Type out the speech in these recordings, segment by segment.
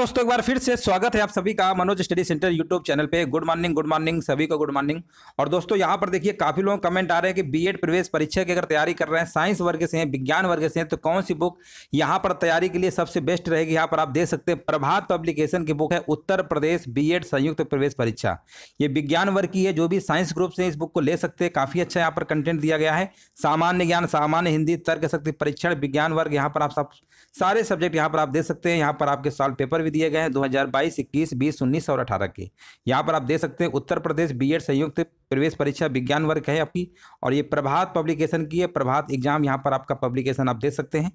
दोस्तों एक बार फिर से स्वागत है आप सभी का Manoj study centre YouTube channel पे गुड मॉर्निंग गुड मॉर्निंग सभी को गुड मॉर्निंग और दोस्तों यहाँ पर देखिए काफी लोग कमेंट आ रहे हैं कि बीएड प्रवेश परीक्षा की अगर तैयारी कर रहे हैं साइंस वर्ग से हैं विज्ञान वर्ग से हैं तो कौन सी बुक यहाँ पर तैयारी के लिए सबसे बेस्ट रहेगी यहाँ पर आप देख सकते हैं प्रभात पब्लिकेशन की बुक है उत्तर प्रदेश बी संयुक्त प्रवेश परीक्षा ये विज्ञान वर्ग की है जो भी साइंस ग्रुप से इस बुक को ले सकते हैं काफी अच्छा यहाँ पर कंटेंट दिया गया है सामान्य ज्ञान सामान्य हिंदी तर्क शक्ति परीक्षण विज्ञान वर्ग यहाँ पर आप सारे सब्जेक्ट यहाँ पर आप दे सकते हैं यहाँ पर आपके सॉल्व पेपर भी भी दिए गए हैं दो हज़ार बाईस इक्कीस बीस उन्नीस और अठारह के यहाँ पर आप देख सकते हैं उत्तर प्रदेश बीएड संयुक्त प्रवेश परीक्षा विज्ञान वर्ग है आपकी और ये प्रभात पब्लिकेशन की है प्रभात एग्जाम यहाँ पर आपका पब्लिकेशन आप देख सकते हैं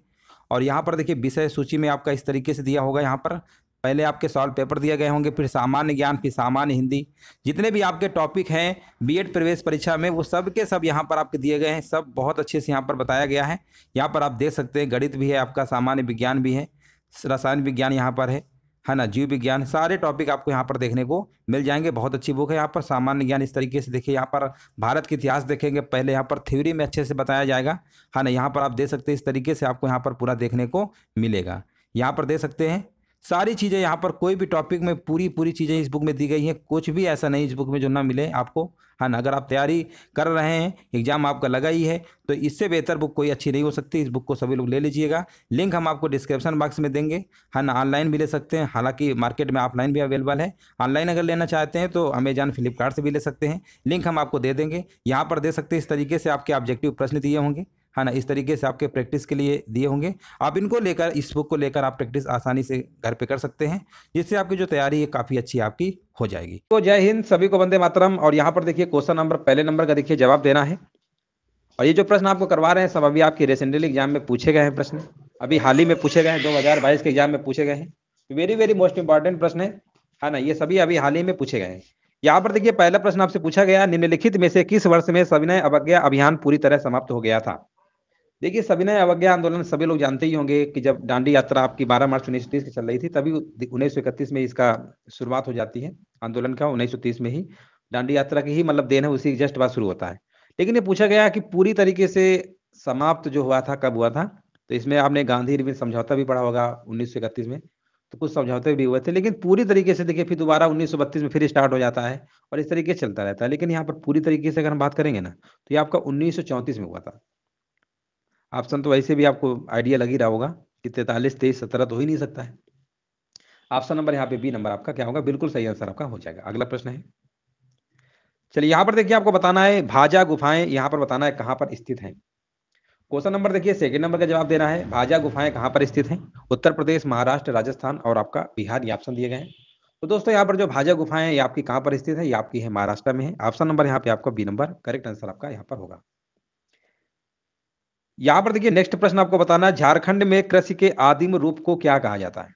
और यहाँ पर देखिए विषय सूची में आपका इस तरीके से दिया होगा यहाँ पर पहले आपके सॉल्व पेपर दिए गए होंगे फिर सामान्य ज्ञान फिर सामान्य हिंदी जितने भी आपके टॉपिक हैं बीएड प्रवेश परीक्षा में वो सब के सब यहाँ पर आपके दिए गए हैं सब बहुत अच्छे से यहाँ पर बताया गया है यहाँ पर आप देख सकते हैं गणित भी है आपका सामान्य विज्ञान भी है रसायन विज्ञान यहाँ पर है है ना जीव विज्ञान सारे टॉपिक आपको यहाँ पर देखने को मिल जाएंगे बहुत अच्छी बुक है यहाँ पर सामान्य ज्ञान इस तरीके से देखिए यहाँ पर भारत के इतिहास देखेंगे पहले यहाँ पर थ्योरी में अच्छे से बताया जाएगा है ना यहाँ पर आप दे सकते हैं इस तरीके से आपको यहाँ पर पूरा देखने को मिलेगा यहाँ पर दे सकते हैं सारी चीज़ें यहाँ पर कोई भी टॉपिक में पूरी पूरी चीज़ें इस बुक में दी गई हैं कुछ भी ऐसा नहीं इस बुक में जो ना मिले आपको है हाँ ना अगर आप तैयारी कर रहे हैं एग्जाम आपका लगा ही है तो इससे बेहतर बुक कोई अच्छी नहीं हो सकती इस बुक को सभी लोग ले लीजिएगा लिंक हम आपको डिस्क्रिप्शन बॉक्स में देंगे है हाँ ना ऑनलाइन भी ले सकते हैं हालांकि मार्केट में ऑफलाइन भी अवेलेबल है ऑनलाइन अगर लेना चाहते हैं तो अमेजान फ्लिपकार्ट से भी ले सकते हैं लिंक हम आपको दे देंगे यहाँ पर दे सकते हैं इस तरीके से आपके ऑब्जेक्टिव प्रश्न दिए होंगे है हाँ ना इस तरीके से आपके प्रैक्टिस के लिए दिए होंगे आप इनको लेकर इस बुक को लेकर आप प्रैक्टिस आसानी से घर पे कर सकते हैं जिससे आपकी जो तैयारी है काफ़ी अच्छी आपकी हो जाएगी तो जय हिंद सभी को बंदे मातरम और यहाँ पर देखिए क्वेश्चन नंबर पहले नंबर का देखिए जवाब देना है और ये जो प्रश्न आपको करवा रहे हैं सब अभी आपके रिसेंटली एग्जाम में पूछे गए हैं प्रश्न अभी हाल ही में पूछे गए हैं दो के एग्जाम में पूछे गए हैं वेरी वेरी मोस्ट इंपॉर्टेंट प्रश्न है है हाँ ना ये सभी अभी हाल ही में पूछे गए हैं यहाँ पर देखिए पहला प्रश्न आपसे पूछा गया निम्नलिखित में से किस वर्ष में सविनय अवज्ञा अभियान पूरी तरह समाप्त हो गया था देखिए सविनय अवज्ञा आंदोलन सभी लोग जानते ही होंगे कि जब डांडी यात्रा आपकी 12 मार्च उन्नीस की चल रही थी तभी उन्नीस में इसका शुरुआत हो जाती है आंदोलन का उन्नीस में ही डांडी यात्रा की ही मतलब देन है उसी जस्ट बाद शुरू होता है लेकिन ये पूछा गया कि पूरी तरीके से समाप्त जो हुआ था कब हुआ था तो इसमें आपने गांधी में समझौता भी पढ़ा होगा उन्नीस में तो कुछ समझौते भी हुए थे लेकिन पूरी तरीके से देखिए फिर दोबारा उन्नीस में फिर स्टार्ट हो जाता है और इस तरीके से चलता रहता है लेकिन यहाँ पर पूरी तरीके से अगर हम बात करेंगे ना तो ये आपका उन्नीस में हुआ था ऑप्शन तो वैसे भी आपको आइडिया लग ही रहा होगा कि तैतालीस तेईस सत्रह तो ही नहीं सकता है ऑप्शन नंबर यहाँ पे बी नंबर आपका क्या होगा बिल्कुल सही आंसर आपका हो जाएगा अगला प्रश्न है चलिए यहाँ पर देखिए आपको बताना है भाजा गुफाएं यहाँ पर बताना है कहाँ पर स्थित है क्वेश्चन नंबर देखिए सेकंड नंबर का जवाब देना है भाजा गुफाएं कहाँ पर स्थित हैं उत्तर प्रदेश महाराष्ट्र राजस्थान और आपका बिहार ये ऑप्शन दिए गए हैं तो दोस्तों यहाँ पर जो भाजा गुफाएं ये आपकी कहाँ पर स्थित है ये आपकी है महाराष्ट्र में है ऑप्शन नंबर यहाँ पे आपका बी नंबर करेक्ट आंसर आपका यहाँ पर होगा यहां पर देखिए नेक्स्ट प्रश्न आपको बताना है झारखंड में कृषि के आदिम रूप को क्या कहा जाता है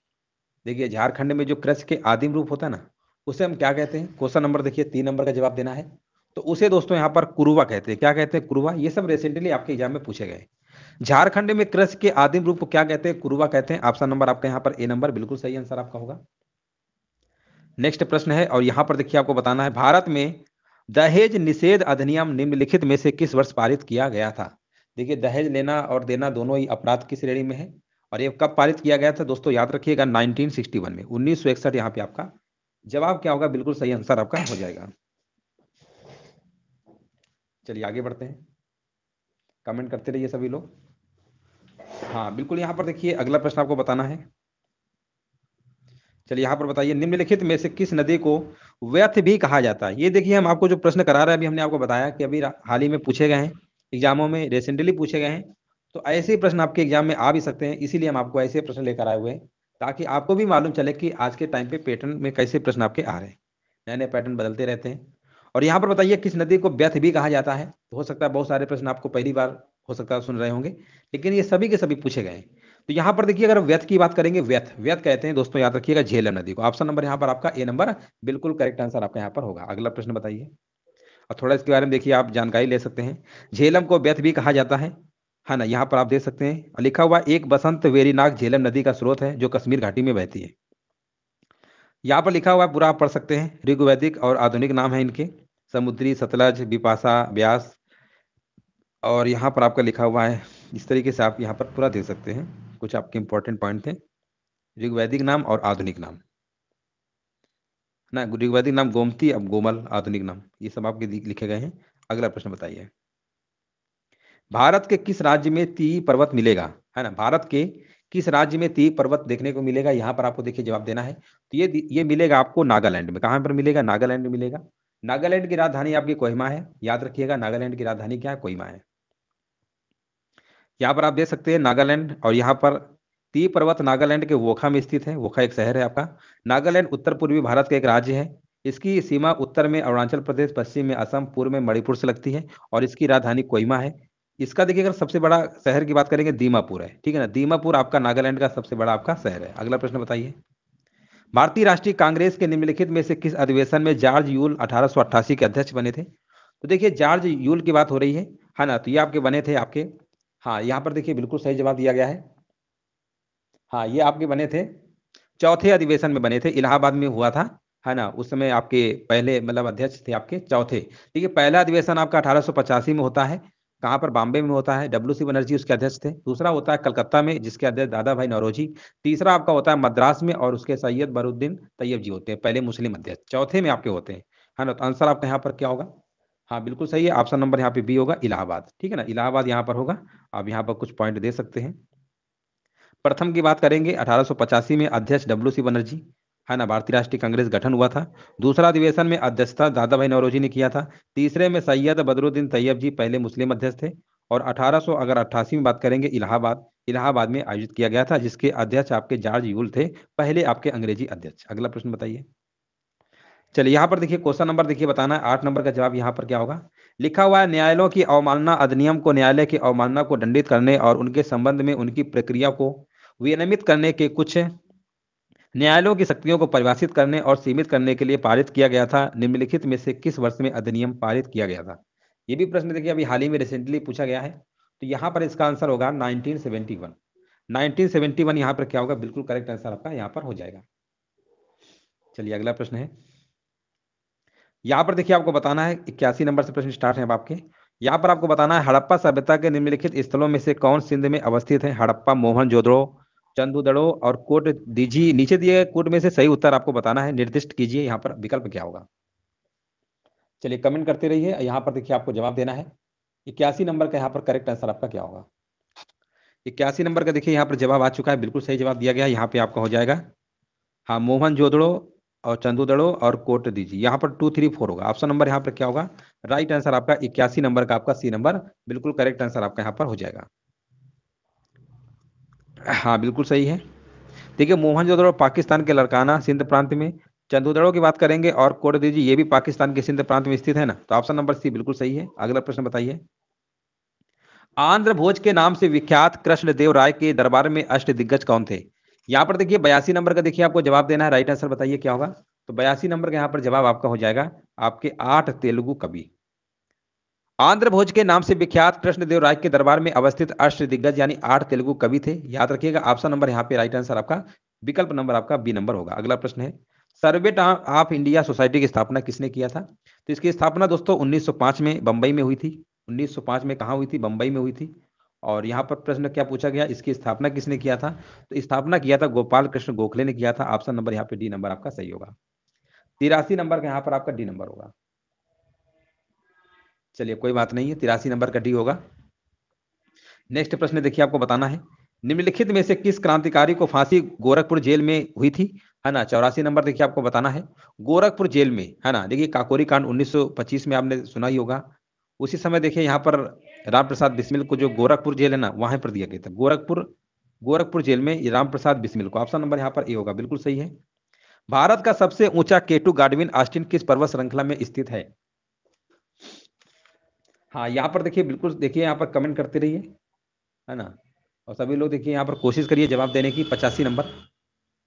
देखिए झारखंड में जो कृषि के आदिम रूप होता है ना उसे हम क्या कहते हैं क्वेश्चन नंबर देखिए तीन नंबर का जवाब देना है तो उसे दोस्तों यहाँ पर कुरुवा कहते हैं क्या कहते हैं कुरुवा ये सब रिसेंटली आपके एग्जाम में पूछे गए झारखंड में कृषि के आदिम रूप को क्या कहते हैं कुरुवा कहते हैं ऑप्शन नंबर आपका यहाँ पर ए नंबर बिल्कुल सही आंसर आपका होगा नेक्स्ट प्रश्न है और यहाँ पर देखिए आपको बताना है भारत में दहेज निषेध अधिनियम निम्नलिखित में से किस वर्ष पारित किया गया था देखिए दहेज लेना और देना दोनों ही अपराध की श्रेणी में है और ये कब पारित किया गया था दोस्तों याद रखिएगा 1961 में उन्नीस सौ इकसठ यहाँ पे आपका जवाब क्या होगा बिल्कुल सही आंसर आपका हो जाएगा चलिए आगे बढ़ते हैं कमेंट करते रहिए सभी लोग हाँ बिल्कुल यहाँ पर देखिए अगला प्रश्न आपको बताना है चलिए यहाँ पर बताइए निम्नलिखित में से किस नदी को व्यर्थ भी कहा जाता है ये देखिए हम आपको जो प्रश्न करा रहे हैं अभी हमने आपको बताया कि अभी हाल ही में पूछे गए हैं एग्जामों में रिसेंटली पूछे गए हैं तो ऐसे ही प्रश्न आपके एग्जाम में आ भी सकते हैं इसीलिए हम आपको ऐसे प्रश्न लेकर आए हुए हैं ताकि आपको भी मालूम चले कि आज के टाइम पे पैटर्न में कैसे प्रश्न आपके आ रहे हैं नए नए पैटर्न बदलते रहते हैं और यहाँ पर बताइए किस नदी को व्यथ भी कहा जाता है तो हो सकता है बहुत सारे प्रश्न आपको पहली बार हो सकता है सुन रहे होंगे लेकिन ये सभी के सभी पूछे गए हैं तो यहाँ पर देखिए अगर व्यथ की बात करेंगे व्यथ व्यथ कहते हैं दोस्तों याद रखिएगा झेलम नदी को ऑप्शन नंबर यहाँ पर आपका ए नंबर बिल्कुल करेक्ट आंसर आपका यहाँ पर होगा अगला प्रश्न बताइए और थोड़ा इसके बारे में देखिए आप जानकारी ले सकते हैं झेलम को व्यथ भी कहा जाता है है हाँ ना यहाँ पर आप देख सकते हैं लिखा हुआ एक बसंत वेरीनाग झेलम नदी का स्रोत है जो कश्मीर घाटी में बहती है यहाँ पर लिखा हुआ है पूरा आप पढ़ सकते हैं ऋग्वैदिक और आधुनिक नाम है इनके समुद्री सतलज बिपाशा ब्यास और यहाँ पर आपका लिखा हुआ है इस तरीके से आप यहाँ पर पूरा देख सकते हैं कुछ आपके इंपॉर्टेंट पॉइंट थे ऋग्वैदिक नाम और आधुनिक नाम ना ऋग्वैदिक नाम गोमती अब गोमल आधुनिक नाम ये सब आपके लिखे गए हैं अगला प्रश्न बताइए भारत के किस राज्य में ती पर्वत मिलेगा है ना भारत के किस राज्य में ती पर्वत देखने को मिलेगा यहाँ पर आपको देखिए जवाब देना है तो ये ये मिलेगा आपको नागालैंड में कहाँ पर मिलेगा नागालैंड में मिलेगा नागालैंड की राजधानी आपकी कोहिमा है याद रखिएगा नागालैंड की राजधानी क्या है कोहिमा है यहाँ पर आप देख सकते हैं नागालैंड और यहाँ पर ती पर्वत नागालैंड के वोखा में स्थित है वोखा एक शहर है आपका नागालैंड उत्तर पूर्वी भारत का एक राज्य है इसकी सीमा उत्तर में अरुणाचल प्रदेश पश्चिम में असम पूर्व में मणिपुर से लगती है और इसकी राजधानी कोयमा है इसका देखिए अगर सबसे बड़ा शहर की बात करेंगे दीमापुर है ठीक है ना दीमापुर आपका नागालैंड का सबसे बड़ा आपका शहर है अगला प्रश्न बताइए भारतीय राष्ट्रीय कांग्रेस के निम्नलिखित में से किस अधिवेशन में जॉर्ज यूल अठारह के अध्यक्ष बने थे तो देखिए जॉर्ज यूल की बात हो रही है है हाँ ना तो ये आपके बने थे आपके हाँ यहाँ पर देखिए बिल्कुल सही जवाब दिया गया है हाँ ये आपके बने थे चौथे अधिवेशन में बने थे इलाहाबाद में हुआ था है ना उस समय आपके पहले मतलब अध्यक्ष थे आपके चौथे ठीक है पहला अधिवेशन आपका अठारह में होता है कहाँ पर बॉम्बे में होता है डब्ल्यू सी बनर्जी उसके अध्यक्ष थे दूसरा होता है कलकत्ता में जिसके अध्यक्ष दादा भाई नौरोजी तीसरा आपका होता है मद्रास में और उसके सैयद बरुद्दीन तैयब जी होते हैं पहले मुस्लिम अध्यक्ष चौथे में आपके होते हैं है ना तो आंसर आपका यहाँ पर क्या होगा हाँ बिल्कुल सही है ऑप्शन नंबर यहाँ पे बी होगा इलाहाबाद ठीक है ना इलाहाबाद यहाँ पर होगा आप यहाँ पर कुछ पॉइंट दे सकते हैं प्रथम की बात करेंगे अठारह में अध्यक्ष डब्ल्यू सी बनर्जी है ना भारतीय राष्ट्रीय कांग्रेस गठन हुआ था दूसरा अधिवेशन में अध्यक्षता दादा भाई नवरोजी ने किया था तीसरे में सैयद बदरुद्दीन तैयब जी पहले मुस्लिम अध्यक्ष थे और अठारह अगर अट्ठासी में बात करेंगे इलाहाबाद इलाहाबाद में आयोजित किया गया था जिसके अध्यक्ष आपके जॉर्ज यूल थे पहले आपके अंग्रेजी अध्यक्ष अगला प्रश्न बताइए चलिए यहाँ पर देखिए क्वेश्चन नंबर देखिए बताना है आठ नंबर का जवाब यहाँ पर क्या होगा लिखा हुआ है न्यायालयों की अवमानना अधिनियम को न्यायालय की अवमानना को दंडित करने और उनके संबंध में उनकी प्रक्रिया को विनियमित करने के कुछ न्यायालयों की शक्तियों को परिभाषित करने और सीमित करने के लिए पारित किया गया था निम्नलिखित में से किस वर्ष में अधिनियम पारित किया गया था ये भी प्रश्न देखिए अभी हाल ही में रिसेंटली पूछा गया है तो यहाँ पर इसका आंसर होगा 1971 1971 यहाँ पर क्या होगा बिल्कुल करेक्ट आंसर आपका यहाँ पर हो जाएगा चलिए अगला प्रश्न है यहाँ पर देखिए आपको बताना है इक्यासी नंबर से प्रश्न स्टार्ट है अब आपके यहाँ पर आपको बताना है हड़प्पा सभ्यता के निम्नलिखित स्थलों में से कौन सिंध में अवस्थित है हड़प्पा मोहन जोदड़ो चंदू दड़ो और कोट दीजिए नीचे दिए गए कोट में से सही उत्तर आपको बताना है निर्दिष्ट कीजिए यहाँ पर विकल्प क्या होगा चलिए कमेंट करते रहिए यहाँ पर देखिए आपको जवाब देना है इक्यासी नंबर का यहाँ पर करेक्ट आंसर आपका क्या होगा इक्यासी नंबर का देखिए यहाँ पर जवाब आ चुका है बिल्कुल सही जवाब दिया गया यहाँ पे आपका हो जाएगा हाँ मोहन जोदड़ो और चंदू दड़ो और कोट दीजिए यहाँ पर टू थ्री फोर होगा ऑप्शन नंबर यहाँ पर क्या होगा राइट आंसर आपका इक्यासी नंबर का आपका सी नंबर बिल्कुल करेक्ट आंसर आपका यहाँ पर हो जाएगा हाँ बिल्कुल सही है देखिए जोदड़ो पाकिस्तान के लड़काना सिंध प्रांत में चंदोदड़ो की बात करेंगे और कोटदेव जी ये भी पाकिस्तान के सिंध प्रांत में स्थित है ना तो ऑप्शन नंबर सी बिल्कुल सही है अगला प्रश्न बताइए आंध्र भोज के नाम से विख्यात कृष्णदेव राय के दरबार में अष्ट दिग्गज कौन थे यहाँ पर देखिए बयासी नंबर का देखिए आपको जवाब देना है राइट आंसर बताइए क्या होगा तो बयासी नंबर का यहाँ पर जवाब आपका हो जाएगा आपके आठ तेलुगु कवि आंध्र भोज के नाम से विख्यात कृष्णदेव राय के दरबार में अवस्थित अष्ट दिग्गज यानी आठ तेलुगु कवि थे याद रखिएगा ऑप्शन नंबर यहाँ पे राइट आंसर आपका विकल्प नंबर आपका बी नंबर होगा अगला प्रश्न है सर्वे ऑफ इंडिया सोसाइटी की स्थापना किसने किया था तो इसकी स्थापना दोस्तों 1905 में बंबई में हुई थी 1905 में कहाँ हुई थी बंबई में हुई थी और यहाँ पर प्रश्न क्या पूछा गया इसकी स्थापना किसने किया था तो स्थापना किया था गोपाल कृष्ण गोखले ने किया था ऑप्शन नंबर यहाँ पे डी नंबर आपका सही होगा तिरासी नंबर का यहाँ पर आपका डी नंबर होगा चलिए कोई बात नहीं है तिरासी नंबर का डी होगा नेक्स्ट प्रश्न देखिए आपको बताना है निम्नलिखित में से किस क्रांतिकारी को फांसी गोरखपुर जेल में हुई थी है ना चौरासी नंबर देखिए आपको बताना है गोरखपुर जेल में है ना देखिए काकोरी कांड 1925 में आपने सुना ही होगा उसी समय देखिए यहाँ पर राम प्रसाद बिस्मिल को जो गोरखपुर जेल है ना वहां पर दिया गया था गोरखपुर गोरखपुर जेल में राम प्रसाद बिस्मिल को ऑप्शन नंबर यहाँ पर ए होगा बिल्कुल सही है भारत का सबसे ऊंचा केटू गार्डविन आस्टिन किस पर्वत श्रृंखला में स्थित है हाँ यहाँ पर देखिए बिल्कुल देखिए यहाँ पर कमेंट करते रहिए है ना और सभी लोग देखिए यहाँ पर कोशिश करिए जवाब देने की पचासी नंबर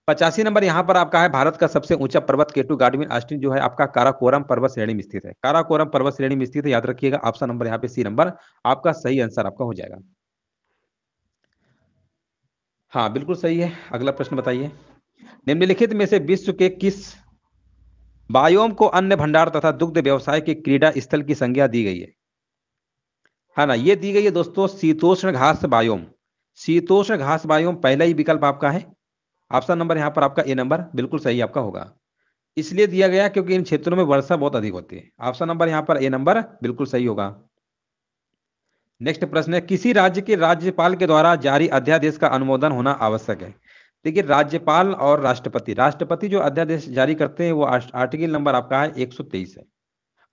पचासी नंबर यहाँ पर आपका है भारत का सबसे ऊंचा पर्वत केटू गाडविन आस्टिन जो है आपका काराकोरम पर्वत श्रेणी में स्थित है काराकोरम पर्वत श्रेणी में स्थित है याद रखिएगा ऑप्शन नंबर यहाँ पे सी नंबर आपका सही आंसर आपका हो जाएगा हाँ बिल्कुल सही है अगला प्रश्न बताइए निम्नलिखित में से विश्व के किस बायोम को अन्य भंडार तथा दुग्ध व्यवसाय के क्रीडा स्थल की संज्ञा दी गई है है हाँ ना ये दी गई है दोस्तों शीतोष्ण घास बायोम शीतोष्ण घास बायोम पहला ही विकल्प आपका है ऑप्शन नंबर यहाँ पर आपका ए नंबर बिल्कुल सही आपका होगा इसलिए दिया गया क्योंकि इन क्षेत्रों में वर्षा बहुत अधिक होती है ऑप्शन नंबर यहाँ पर ए नंबर बिल्कुल सही होगा नेक्स्ट प्रश्न है किसी राज्य के राज्यपाल के द्वारा जारी अध्यादेश का अनुमोदन होना आवश्यक है देखिए राज्यपाल और राष्ट्रपति राष्ट्रपति जो अध्यादेश जारी करते हैं वो आर्टिकल नंबर आपका है एक है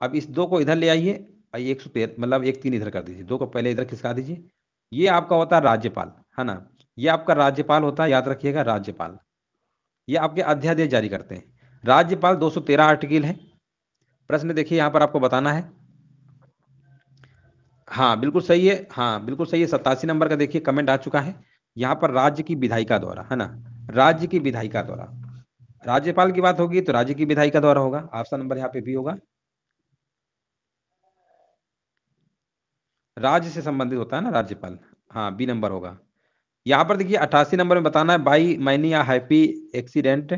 अब इस दो को इधर ले आइए भाई एक सौ तेरह मतलब एक तीन इधर कर दीजिए दो को पहले इधर खिसका दीजिए ये आपका होता है राज्यपाल है ना ये आपका राज्यपाल होता है याद रखिएगा राज्यपाल ये आपके अध्यादेश जारी करते हैं राज्यपाल 213 आर्टिकल है प्रश्न देखिए यहाँ पर आपको बताना है हाँ बिल्कुल सही है हाँ बिल्कुल सही है सतासी नंबर का देखिए कमेंट आ चुका है यहाँ पर राज्य की विधायिका द्वारा है ना राज्य की विधायिका द्वारा राज्यपाल की बात होगी तो राज्य की विधायिका द्वारा होगा ऑप्शन नंबर यहाँ पे भी होगा राज्य से संबंधित होता है ना राज्यपाल हाँ बी नंबर होगा यहाँ पर देखिए अट्ठासी नंबर में बताना है बाई मैनी हैप्पी एक्सीडेंट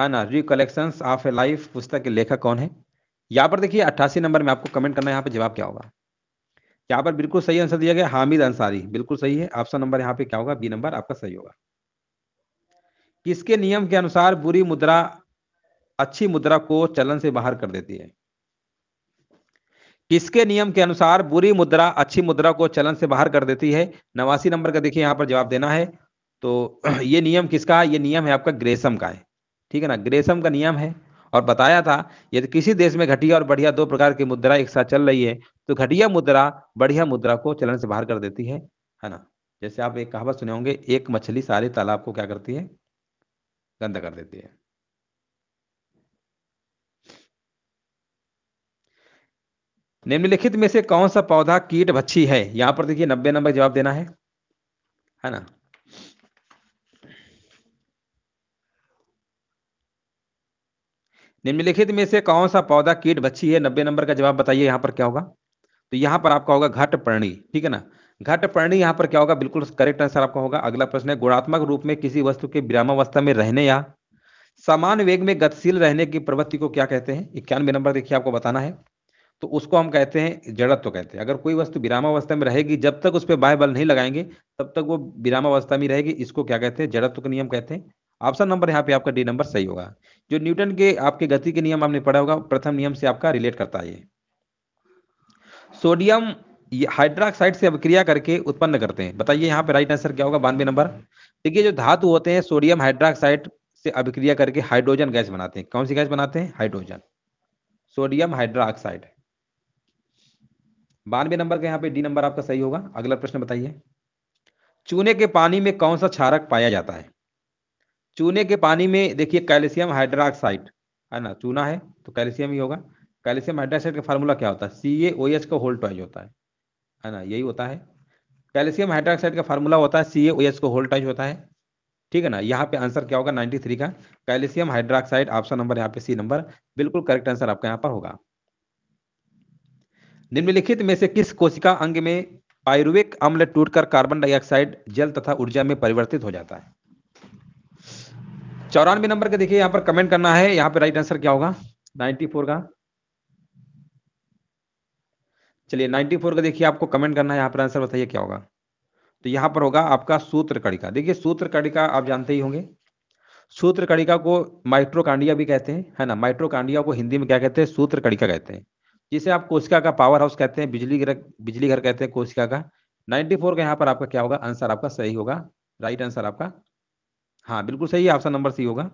है ना रिकलेक्शन ऑफ ए लाइफ पुस्तक के लेखक कौन है यहाँ पर देखिए अट्ठासी नंबर में आपको कमेंट करना है यहाँ पर जवाब क्या होगा यहाँ पर बिल्कुल सही आंसर दिया गया हामिद अंसारी बिल्कुल सही है ऑप्शन नंबर यहाँ पे क्या होगा बी नंबर आपका सही होगा किसके नियम के अनुसार बुरी मुद्रा अच्छी मुद्रा को चलन से बाहर कर देती है किसके नियम के अनुसार बुरी मुद्रा अच्छी मुद्रा को चलन से बाहर कर देती है नवासी नंबर का देखिए यहाँ पर जवाब देना है तो ये नियम किसका ये नियम है आपका ग्रेसम का है ठीक है ना ग्रेसम का नियम है और बताया था यदि किसी देश में घटिया और बढ़िया दो प्रकार की मुद्रा एक साथ चल रही है तो घटिया मुद्रा बढ़िया मुद्रा को चलन से बाहर कर देती है है ना जैसे आप एक कहावत सुने होंगे एक मछली सारे तालाब को क्या करती है गंदा कर देती है निम्नलिखित में से कौन सा पौधा कीट भच्छी है यहां पर देखिए नब्बे नंबर जवाब देना है है ना निम्नलिखित में से कौन सा पौधा कीट भच्छी है नब्बे नंबर का जवाब बताइए यहाँ पर क्या होगा तो यहां पर आपका होगा घट पर्णी ठीक है ना घट पर्णी यहां पर क्या होगा बिल्कुल करेक्ट आंसर आपका होगा अगला प्रश्न है गुणात्मक रूप में किसी वस्तु के विरामावस्था में रहने या समान वेग में गतिशील रहने की प्रवृत्ति को क्या कहते हैं इक्यानवे नंबर देखिए आपको बताना है तो उसको हम कहते हैं जड़त्व कहते हैं अगर कोई वस्तु विरामावस्था में रहेगी जब तक उस पर बाह्य बल नहीं लगाएंगे तब तक वो विरामावस्था में रहेगी इसको क्या कहते हैं जड़त्व का नियम कहते हैं ऑप्शन नंबर यहाँ पे आपका डी नंबर सही होगा जो न्यूटन के आपके गति के नियम आपने पढ़ा होगा प्रथम नियम से आपका रिलेट करता है ये सोडियम हाइड्रोक्साइड से अभिक्रिया करके उत्पन्न करते हैं बताइए यहाँ पे राइट आंसर क्या होगा बानवे नंबर देखिए जो धातु होते हैं सोडियम हाइड्रोक्साइड से अभिक्रिया करके हाइड्रोजन गैस बनाते हैं कौन सी गैस बनाते हैं हाइड्रोजन सोडियम हाइड्रोक्साइड बानवे नंबर का यहाँ पे डी नंबर आपका सही होगा अगला प्रश्न बताइए चूने के पानी में कौन सा क्षारक पाया जाता है चूने के पानी में देखिए कैल्शियम हाइड्रोक्साइड है ना चूना है तो कैल्शियम ही होगा कैल्शियम हाइड्रोक्साइड का फार्मूला क्या होता है सी ए ओ एच का होल टॉइज होता है है ना यही होता है कैल्शियम हाइड्रोक्साइड का फार्मूला होता है सी ए ओ एच का होल टॉइज होता है ठीक है ना यहाँ पे आंसर क्या होगा थ्री का कैल्शियम हाइड्रोक्साइड ऑप्शन नंबर यहाँ पे सी नंबर बिल्कुल करेक्ट आंसर आपका यहाँ पर होगा निम्नलिखित में से किस कोशिका अंग में पायरुविक अम्ल टूटकर कार्बन डाइऑक्साइड जल तथा ऊर्जा में परिवर्तित हो जाता है चौरानवे नंबर का देखिए यहां पर कमेंट करना है यहाँ पर राइट आंसर क्या होगा 94 का चलिए 94 का देखिए आपको कमेंट करना है यहाँ पर आंसर बताइए क्या होगा तो यहां पर होगा आपका सूत्र कड़िका देखिए सूत्र कड़िका आप जानते ही होंगे सूत्र कड़िका को माइट्रोकांडिया भी कहते हैं है ना माइट्रोकांडिया को हिंदी में क्या कहते हैं सूत्र कड़िका कहते हैं जिसे आप कोशिका का पावर हाउस कहते हैं बिजली घर बिजली घर कहते हैं कोशिका का 94 का यहाँ पर आपका क्या होगा आंसर आपका सही होगा राइट आंसर आपका हाँ बिल्कुल सही है ऑप्शन नंबर सी होगा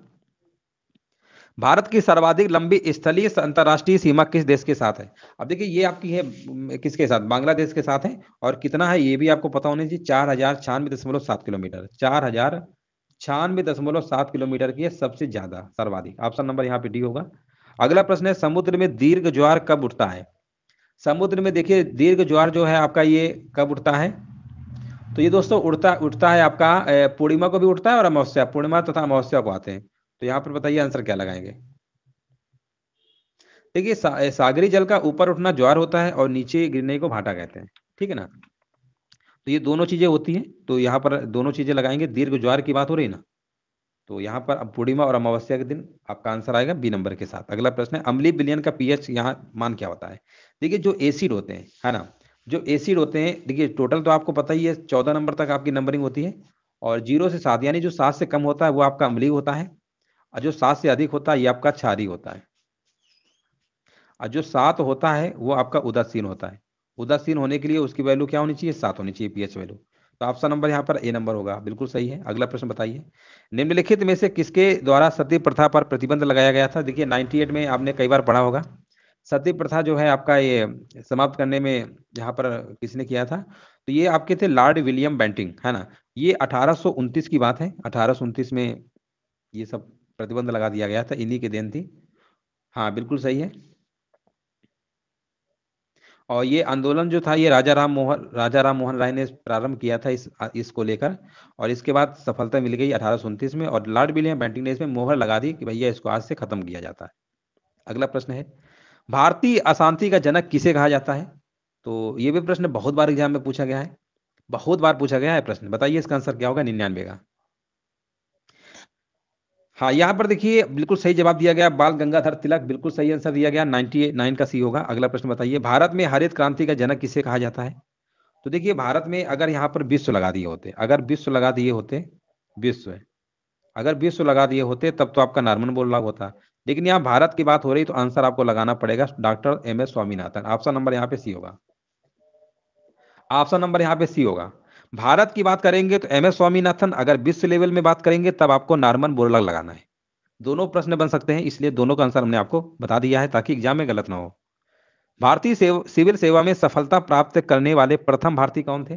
भारत की सर्वाधिक लंबी स्थलीय अंतर्राष्ट्रीय सीमा किस देश के साथ है अब देखिए ये आपकी है किसके साथ बांग्लादेश के साथ है और कितना है ये भी आपको पता होना चाहिए चार हजार छियानवे दशमलव सात किलोमीटर चार हजार छियानवे दशमलव सात किलोमीटर की है सबसे ज्यादा सर्वाधिक ऑप्शन नंबर यहाँ पे डी होगा अगला प्रश्न है समुद्र में दीर्घ ज्वार कब उठता है समुद्र में देखिए दीर्घ ज्वार जो है आपका ये कब उठता है तो ये दोस्तों उड़ता उठता है आपका पूर्णिमा को भी उठता है और अमावस्या पूर्णिमा तथा अमावस्या को आते हैं तो यहाँ पर बताइए आंसर क्या लगाएंगे देखिए सा, सागरी जल का ऊपर उठना ज्वार होता है और नीचे गिरने को भाटा कहते हैं ठीक है ना तो ये दोनों चीजें होती हैं तो यहाँ पर दोनों चीजें लगाएंगे दीर्घ ज्वार की बात हो रही ना तो यहाँ पर अब पूर्णिमा और अमावस्या के दिन आपका आंसर आएगा बी नंबर के साथ अगला प्रश्न है अम्ली बिलियन का पीएच यहाँ मान क्या होता है देखिए जो एसिड होते हैं है ना जो एसिड होते हैं देखिए टोटल तो आपको पता ही है चौदह नंबर तक आपकी नंबरिंग होती है और जीरो से सात यानी जो सात से कम होता है वो आपका अम्ली होता है और जो सात से अधिक होता है ये आपका छारी होता है और जो सात होता है वो आपका उदासीन होता है उदासीन होने के लिए उसकी वैल्यू क्या होनी चाहिए सात होनी चाहिए पीएच वैल्यू तो ऑप्शन नंबर यहाँ पर ए नंबर होगा बिल्कुल सही है अगला प्रश्न बताइए निम्नलिखित में से किसके द्वारा सती प्रथा पर प्रतिबंध लगाया गया था देखिए 98 में आपने कई बार पढ़ा होगा सती प्रथा जो है आपका ये समाप्त करने में यहाँ पर किसने किया था तो ये आपके थे लॉर्ड विलियम बैंटिंग है ना ये अठारह की बात है अठारह में ये सब प्रतिबंध लगा दिया गया था इन्हीं के देन थी हाँ बिल्कुल सही है और ये आंदोलन जो था ये राजा राम मोहन राजा राम मोहन राय ने प्रारंभ किया था इस इसको लेकर और इसके बाद सफलता मिल गई अठारह में और लॉर्ड विलियम बैंटिंग ने इसमें मोहर लगा दी कि भैया इसको आज से खत्म किया जाता है अगला प्रश्न है भारतीय अशांति का जनक किसे कहा जाता है तो ये भी प्रश्न बहुत बार एग्जाम में पूछा गया है बहुत बार पूछा गया है प्रश्न बताइए इसका आंसर क्या होगा निन्यानवे का हाँ यहाँ पर देखिए बिल्कुल सही जवाब दिया गया बाल गंगाधर तिलक बिल्कुल सही आंसर दिया गया नाइनटी नाइन का सी होगा अगला प्रश्न बताइए भारत में हरित क्रांति का जनक किसे कहा जाता है तो देखिए भारत में अगर यहाँ पर विश्व लगा दिए होते अगर विश्व लगा दिए होते विश्व अगर विश्व लगा दिए होते तब तो आपका नॉर्मन बोल रहा होता लेकिन यहाँ भारत की बात हो रही तो आंसर आपको लगाना पड़ेगा doctor M S Swaminathan option number यहाँ पे सी होगा ऑप्शन नंबर यहाँ पे सी होगा भारत की बात करेंगे तो एम एस स्वामीनाथन अगर विश्व लेवल में बात करेंगे तब आपको नॉर्मन बोरलग लगाना है दोनों प्रश्न बन सकते हैं इसलिए दोनों का आंसर हमने आपको बता दिया है ताकि एग्जाम में गलत ना हो भारतीय सेव, सिविल सेवा में सफलता प्राप्त करने वाले प्रथम भारतीय कौन थे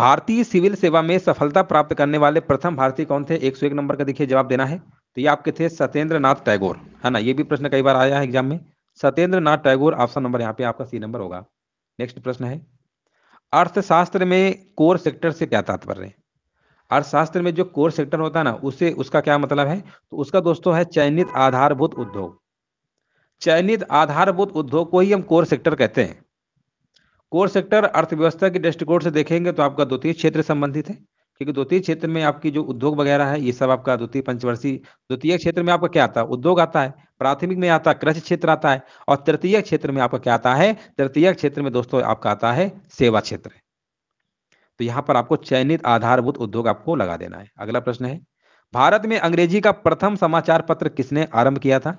भारतीय सिविल सेवा में सफलता प्राप्त करने वाले प्रथम भारतीय कौन थे एक सौ एक नंबर का देखिए जवाब देना है तो ये आपके थे सत्येंद्र नाथ टैगोर है ना ये भी प्रश्न कई बार आया है एग्जाम में सत्येंद्र नाथ टैगोर ऑप्शन नंबर यहाँ पे आपका सी नंबर होगा नेक्स्ट प्रश्न है अर्थशास्त्र में कोर सेक्टर से क्या तात्पर्य है अर्थशास्त्र में जो कोर सेक्टर होता है ना उसे उसका क्या मतलब है तो उसका दोस्तों है चयनित आधारभूत उद्योग चयनित आधारभूत उद्योग को ही हम कोर सेक्टर कहते हैं कोर सेक्टर अर्थव्यवस्था के दृष्टिकोण से देखेंगे तो आपका द्वितीय क्षेत्र संबंधित है क्योंकि द्वितीय क्षेत्र में आपकी जो उद्योग वगैरह है ये सब आपका द्वितीय पंचवर्षीय द्वितीय क्षेत्र में आपका क्या आता है उद्योग आता है प्राथमिक में आता है कृषि क्षेत्र आता है और तृतीय क्षेत्र में आपका क्या आता है तृतीय क्षेत्र में दोस्तों आपका आता है सेवा क्षेत्र तो यहाँ पर आपको चयनित आधारभूत उद्योग आपको लगा देना है अगला प्रश्न है भारत में अंग्रेजी का प्रथम समाचार पत्र किसने आरंभ किया था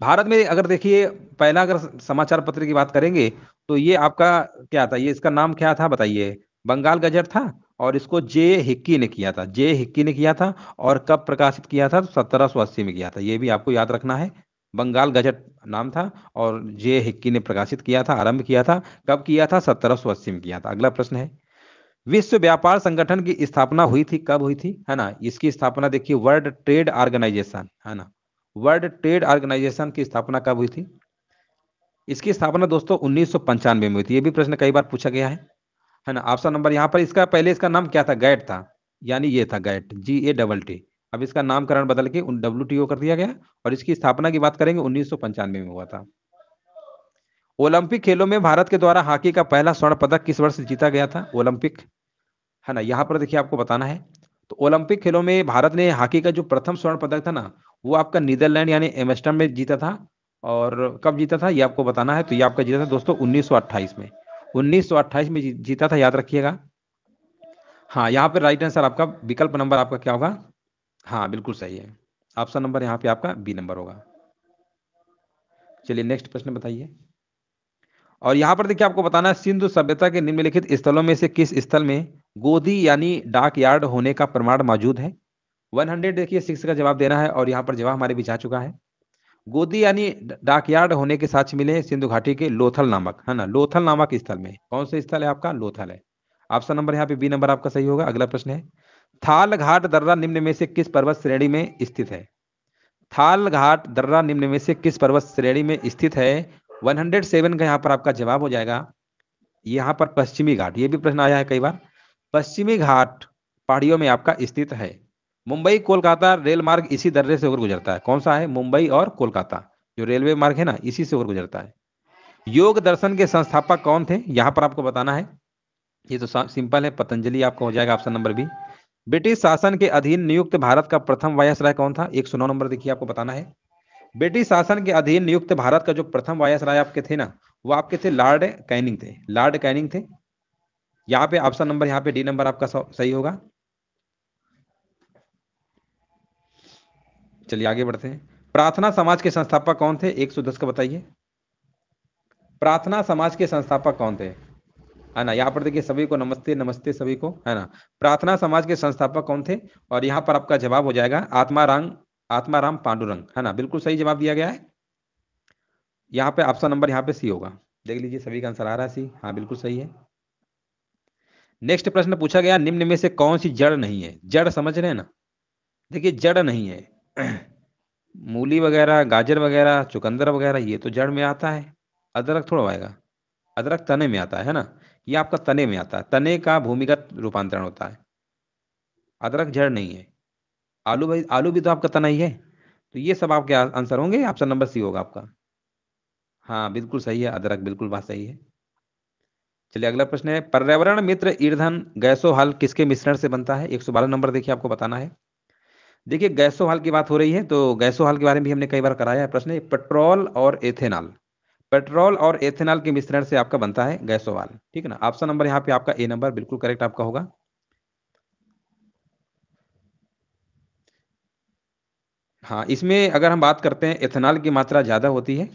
भारत में अगर देखिए पहला अगर समाचार पत्र की बात करेंगे तो ये आपका क्या था ये इसका नाम क्या था बताइए बंगाल गजट था और इसको जे हिक्की ने किया था जे हिक्की ने किया था और कब प्रकाशित किया था सत्रह सौ अस्सी में किया था ये भी आपको याद रखना है बंगाल गजट नाम था और जे हिक्की ने प्रकाशित किया था आरंभ किया था कब किया था सत्रह अस्सी में किया था अगला प्रश्न है विश्व व्यापार संगठन की स्थापना हुई थी कब हुई थी है ना इसकी स्थापना देखिए वर्ल्ड ट्रेड ऑर्गेनाइजेशन है ना वर्ल्ड ट्रेड ऑर्गेनाइजेशन की स्थापना कब हुई थी इसकी स्थापना दोस्तों उन्नीस में हुई थी ये भी प्रश्न कई बार पूछा गया है है ना ऑप्शन नंबर यहाँ पर इसका पहले इसका नाम क्या था गैट था यानी ये था GATT G A double T अब इसका नामकरण बदल के डब्ल्यू टी ओ कर दिया गया और इसकी स्थापना की बात करेंगे उन्नीस में हुआ था ओलंपिक खेलों में भारत के द्वारा हॉकी का पहला स्वर्ण पदक किस वर्ष जीता गया था ओलंपिक है ना यहाँ पर देखिए आपको बताना है तो ओलंपिक खेलों में भारत ने हॉकी का जो प्रथम स्वर्ण पदक था ना वो आपका नीदरलैंड यानी एमस्टम में जीता था और कब जीता था ये आपको बताना है तो ये आपका जीता था दोस्तों उन्नीस में 1928 में जीता था याद रखिएगा हाँ यहाँ पर राइट आंसर आपका विकल्प नंबर आपका क्या होगा हाँ बिल्कुल सही है ऑप्शन नंबर यहाँ पे आपका बी नंबर होगा चलिए नेक्स्ट प्रश्न बताइए और यहाँ पर देखिए आपको बताना है सिंधु सभ्यता के निम्नलिखित स्थलों में से किस स्थल में गोदी यानी डाक यार्ड होने का प्रमाण मौजूद है हंड्रेड देखिए सिक्स का जवाब देना है और यहाँ पर जवाब हमारे भी जा चुका है गोदी यानी डाकयार्ड होने के साथ मिले सिंधु घाटी के लोथल नामक है ना लोथल नामक स्थल में कौन सा स्थल है आपका लोथल है ऑप्शन नंबर यहाँ पे बी नंबर आपका सही होगा अगला प्रश्न है थाल घाट दर्रा निम्न में से किस पर्वत श्रेणी में स्थित है थाल घाट दर्रा निम्न में से किस पर्वत श्रेणी में स्थित है 107 का यहाँ पर आपका जवाब हो जाएगा यहाँ पर पश्चिमी घाट ये भी प्रश्न आया है कई बार पश्चिमी घाट पहाड़ियों में आपका स्थित है मुंबई कोलकाता रेल मार्ग इसी दर्रे से होकर गुजरता है कौन सा है मुंबई और कोलकाता जो रेलवे मार्ग है ना इसी से होकर गुजरता है योग दर्शन के संस्थापक कौन थे यहां पर आपको बताना है ये तो सिंपल है पतंजलि आपको हो जाएगा ऑप्शन नंबर बी ब्रिटिश शासन के अधीन नियुक्त भारत का प्रथम वायसराय कौन था एक नंबर देखिए आपको बताना है ब्रिटिश शासन के अधीन नियुक्त भारत का जो प्रथम वायसराय आपके थे ना वो आपके थे लॉर्ड कैनिंग थे लॉर्ड कैनिंग थे यहाँ पे ऑप्शन नंबर यहाँ पे डी नंबर आपका सही होगा चलिए आगे बढ़ते हैं प्रार्थना समाज के संस्थापक कौन थे 110 का बताइए प्रार्थना समाज के संस्थापक कौन थे है ना यहाँ पर देखिए सभी को नमस्ते नमस्ते सभी को है ना प्रार्थना समाज के संस्थापक कौन थे और यहाँ पर आपका जवाब हो जाएगा आत्माराम आत्माराम पांडुरंग है ना बिल्कुल सही जवाब दिया गया है यहाँ पे ऑप्शन नंबर यहाँ पे सी होगा देख लीजिए सभी का आंसर आ रहा है सी हाँ बिल्कुल सही है नेक्स्ट प्रश्न पूछा गया निम्न में से कौन सी जड़ नहीं है जड़ समझ रहे हैं ना देखिए जड़ नहीं है मूली वगैरह गाजर वगैरह चुकंदर वगैरह ये तो जड़ में आता है अदरक थोड़ा आएगा अदरक तने में आता है ना ये आपका तने में आता है तने का भूमिगत रूपांतरण होता है अदरक जड़ नहीं है आलू भाई आलू भी तो आपका तना ही है तो ये सब आपके आंसर होंगे ऑप्शन नंबर सी होगा आपका हाँ बिल्कुल सही है अदरक बिल्कुल बात सही है चलिए अगला प्रश्न है पर्यावरण मित्र ईर्धन गैसो हल किसके मिश्रण से बनता है एक सौ बारह नंबर देखिए आपको बताना है देखिए गैसो हाल की बात हो रही है तो गैसो हाल के बारे में भी हमने कई बार कराया है प्रश्न पेट्रोल और एथेनॉल पेट्रोल और एथेनॉल के मिश्रण से आपका बनता है गैसो हाल ठीक है ना ऑप्शन नंबर यहाँ पे आपका ए नंबर बिल्कुल करेक्ट आपका होगा हाँ इसमें अगर हम बात करते हैं एथेनॉल की मात्रा ज़्यादा होती है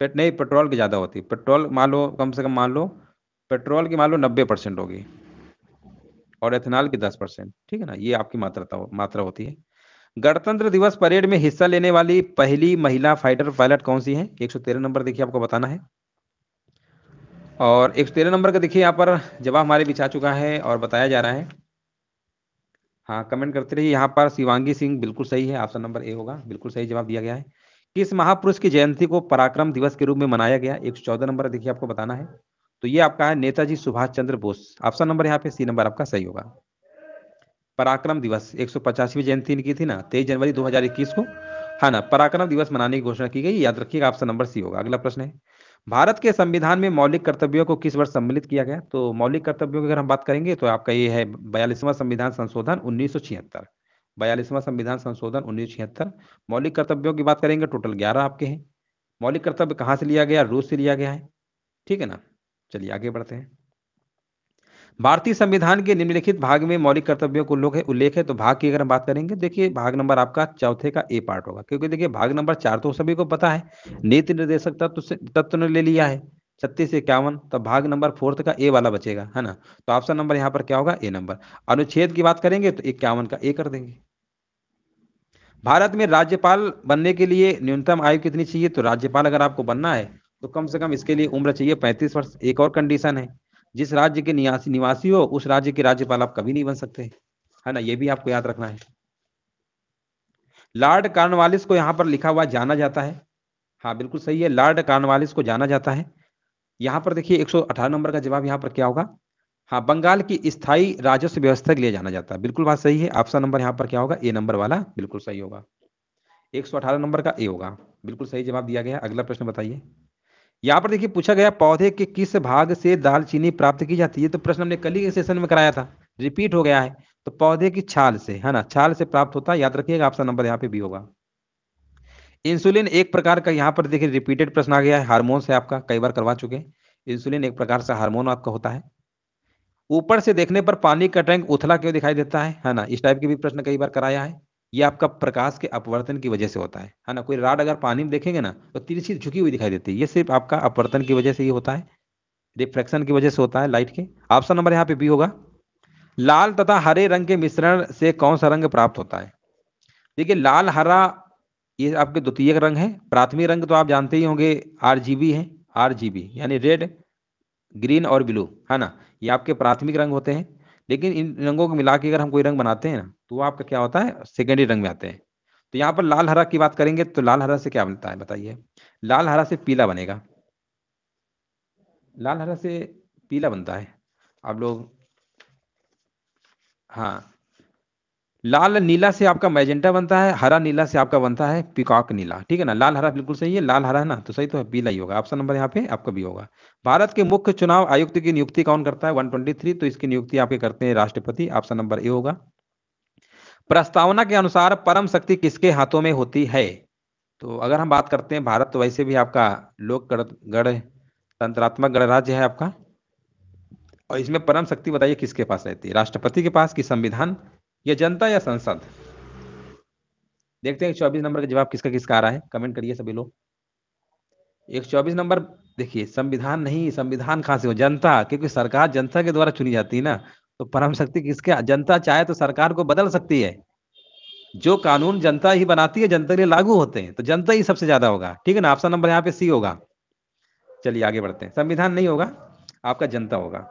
पेट नहीं पेट्रोल की ज़्यादा होती है पेट्रोल मान लो कम से कम मान लो पेट्रोल की मान लो नब्बे परसेंट होगी और एथेनॉल की दस परसेंट ठीक है ना ये आपकी मात्रता मात्रा होती है गणतंत्र दिवस परेड में हिस्सा लेने वाली पहली महिला फाइटर पायलट कौन सी है 113 नंबर देखिए आपको बताना है और 113 नंबर का देखिए यहाँ पर जवाब हमारे बीच आ चुका है और बताया जा रहा है हाँ कमेंट करते रहिए यहाँ पर शिवांगी सिंह बिल्कुल सही है ऑप्शन नंबर ए होगा बिल्कुल सही जवाब दिया गया है किस महापुरुष की जयंती को पराक्रम दिवस के रूप में मनाया गया 114 नंबर देखिए आपको बताना है तो ये आपका है नेताजी सुभाष चंद्र बोस ऑप्शन नंबर यहाँ पे सी नंबर आपका सही होगा पराक्रम दिवस एक सौ जयंती इनकी थी ना तेईस जनवरी 2021 को है हाँ ना पराक्रम दिवस मनाने की घोषणा की गई याद रखिएगा ऑप्शन नंबर सी होगा अगला प्रश्न है भारत के संविधान में मौलिक कर्तव्यों को किस वर्ष सम्मिलित किया गया तो मौलिक कर्तव्यों की अगर हम बात करेंगे तो आपका ये है बयालीसवां संविधान संशोधन उन्नीस सौ छिहत्तर बयालीसवां संविधान संशोधन उन्नीस सौ छिहत्तर मौलिक कर्तव्यों की बात करेंगे टोटल ग्यारह आपके हैं मौलिक कर्तव्य कहाँ से लिया गया रूस से लिया गया है ठीक है ना चलिए आगे बढ़ते हैं भारतीय संविधान के निम्नलिखित भाग में मौलिक कर्तव्यों को लोग उल्लेख है तो भाग की अगर हम बात करेंगे देखिए भाग नंबर आपका चौथे का ए पार्ट होगा क्योंकि देखिए भाग नंबर चार तो सभी को पता है नीति निर्देशक तत्व तत्व ने ले लिया है छत्तीस इक्यावन तो भाग नंबर फोर्थ का ए वाला बचेगा है ना तो ऑप्शन नंबर यहाँ पर क्या होगा ए नंबर अनुच्छेद की बात करेंगे तो इक्यावन का ए कर देंगे भारत में राज्यपाल बनने के लिए न्यूनतम आयु कितनी चाहिए तो राज्यपाल अगर आपको बनना है तो कम से कम इसके लिए उम्र चाहिए पैंतीस वर्ष एक और कंडीशन है जिस राज्य के निवासी निवासी हो उस राज्य के राज्यपाल आप कभी नहीं बन सकते है ना ये भी आपको याद रखना है लॉर्ड कार्नवालिस को यहाँ पर लिखा हुआ जाना जाता है हाँ बिल्कुल सही है लॉर्ड कार्नवालिस को जाना जाता है यहाँ पर देखिए एक नंबर का जवाब यहाँ पर क्या होगा हाँ बंगाल की स्थायी राजस्व व्यवस्था के लिए जाना जाता है बिल्कुल बात सही है ऑप्शन नंबर यहाँ पर क्या होगा ए नंबर वाला बिल्कुल सही होगा एक नंबर का ए होगा बिल्कुल सही जवाब दिया गया अगला प्रश्न बताइए यहाँ पर देखिए पूछा गया पौधे के किस भाग से दालचीनी प्राप्त की जाती है तो प्रश्न हमने कल ही सेशन में कराया था रिपीट हो गया है तो पौधे की छाल से है ना छाल से प्राप्त होता है याद रखिएगा आपका नंबर यहाँ पे भी होगा इंसुलिन एक प्रकार का यहाँ पर देखिए रिपीटेड प्रश्न आ गया है हार्मोन से आपका कई बार करवा चुके हैं इंसुलिन एक प्रकार से हार्मोन आपका होता है ऊपर से देखने पर पानी का टैंक उथला क्यों दिखाई देता है है ना इस टाइप के भी प्रश्न कई बार कराया है ये आपका प्रकाश के अपवर्तन की वजह से होता है है ना कोई राड अगर पानी में देखेंगे ना तो तिरछी झुकी हुई दिखाई देती है ये सिर्फ आपका अपवर्तन की वजह से ही होता है रिफ्रेक्शन की वजह से होता है लाइट के ऑप्शन नंबर यहाँ पे बी होगा लाल तथा हरे रंग के मिश्रण से कौन सा रंग प्राप्त होता है देखिए लाल हरा ये आपके द्वितीय रंग है प्राथमिक रंग तो आप जानते ही होंगे आर जी है आर यानी रेड ग्रीन और ब्लू है ना ये आपके प्राथमिक रंग होते हैं लेकिन इन रंगों को मिला के अगर हम कोई रंग बनाते हैं ना तो वो आपका क्या होता है सेकेंडरी रंग में आते हैं तो यहाँ पर लाल हरा की बात करेंगे तो लाल हरा से क्या बनता है बताइए लाल हरा से पीला बनेगा लाल हरा से पीला बनता है आप लोग हाँ लाल नीला से आपका मैजेंटा बनता है हरा नीला से आपका बनता है पिकॉक नीला ठीक है ना लाल हरा बिल्कुल सही है लाल हरा है ना तो सही तो है पीला ही होगा ऑप्शन नंबर यहाँ पे आपका भी होगा भारत के मुख्य चुनाव आयुक्त की नियुक्ति कौन करता है 123 तो इसकी नियुक्ति आपके करते हैं राष्ट्रपति ऑप्शन नंबर ए होगा प्रस्तावना के अनुसार परम शक्ति किसके हाथों में होती है तो अगर हम बात करते हैं भारत तो वैसे भी आपका लोक गणतंत्रात्मक गणराज्य है आपका और इसमें परम शक्ति बताइए किसके पास रहती है राष्ट्रपति के पास कि संविधान या जनता या संसद देखते हैं चौबीस नंबर का जवाब किसका किसका आ रहा है कमेंट करिए सभी लोग एक चौबीस नंबर देखिए संविधान नहीं संविधान कहाँ से हो जनता क्योंकि सरकार जनता के द्वारा चुनी जाती है ना तो परम शक्ति किसके जनता चाहे तो सरकार को बदल सकती है जो कानून जनता ही बनाती है जनता के लिए लागू होते हैं तो जनता ही सबसे ज्यादा होगा ठीक है ना ऑप्शन नंबर यहाँ पे सी होगा चलिए आगे बढ़ते हैं संविधान नहीं होगा आपका जनता होगा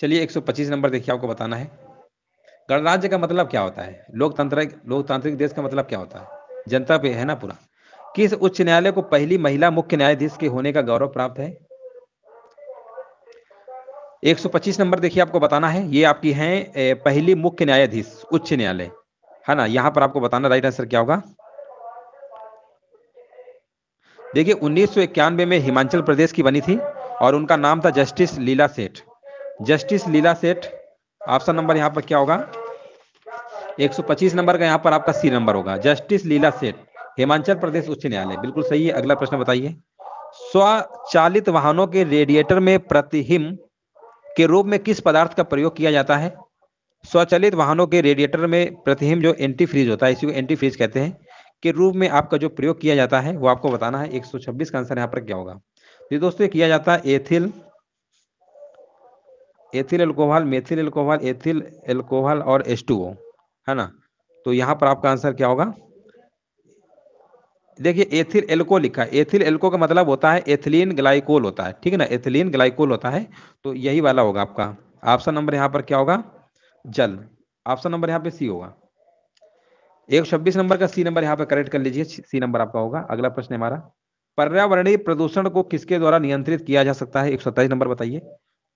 चलिए 125 नंबर देखिए आपको बताना है गणराज्य का मतलब क्या होता है लोकतांत्रिक लोकतांत्रिक देश का मतलब क्या होता है जनता पे है ना पूरा किस उच्च न्यायालय को पहली महिला मुख्य न्यायाधीश के होने का गौरव प्राप्त है 125 नंबर देखिए आपको बताना है ये आपकी है पहली मुख्य न्यायाधीश उच्च न्यायालय है ना यहाँ पर आपको बताना राइट आंसर क्या होगा देखिए उन्नीस में हिमाचल प्रदेश की बनी थी और उनका नाम था जस्टिस लीला सेठ जस्टिस लीला सेठ ऑप्शन नंबर यहाँ पर क्या होगा 125 नंबर का यहाँ पर आपका सी नंबर होगा जस्टिस लीला सेठ हिमाचल प्रदेश उच्च न्यायालय बिल्कुल सही है अगला प्रश्न बताइए स्वचालित वाहनों के रेडिएटर में प्रतिहिम के रूप में किस पदार्थ का प्रयोग किया जाता है स्वचालित वाहनों के रेडिएटर में प्रतिहिम जो एंटी फ्रीज होता है इसी को एंटी फ्रीज कहते हैं के रूप में आपका जो प्रयोग किया जाता है वो आपको बताना है छब्बीस का आंसर यहाँ पर क्या होगा ये दोस्तों किया जाता है ethyl ethyl alcohol methyl alcohol ethyl alcohol और एस है ना तो यहाँ पर आपका आंसर क्या होगा देखिए एथिल एल्को लिखा है एथिल एल्को का मतलब होता है एथिलीन ग्लाइकोल होता है ठीक है ना एथिलीन ग्लाइकोल होता है तो यही वाला होगा आपका ऑप्शन नंबर यहाँ पर क्या होगा जल ऑप्शन नंबर यहाँ पे सी होगा एक छब्बीस नंबर का सी नंबर यहाँ पे करेक्ट कर लीजिए सी नंबर आपका होगा अगला प्रश्न हमारा पर्यावरणीय प्रदूषण को किसके द्वारा नियंत्रित किया जा सकता है एक नंबर बताइए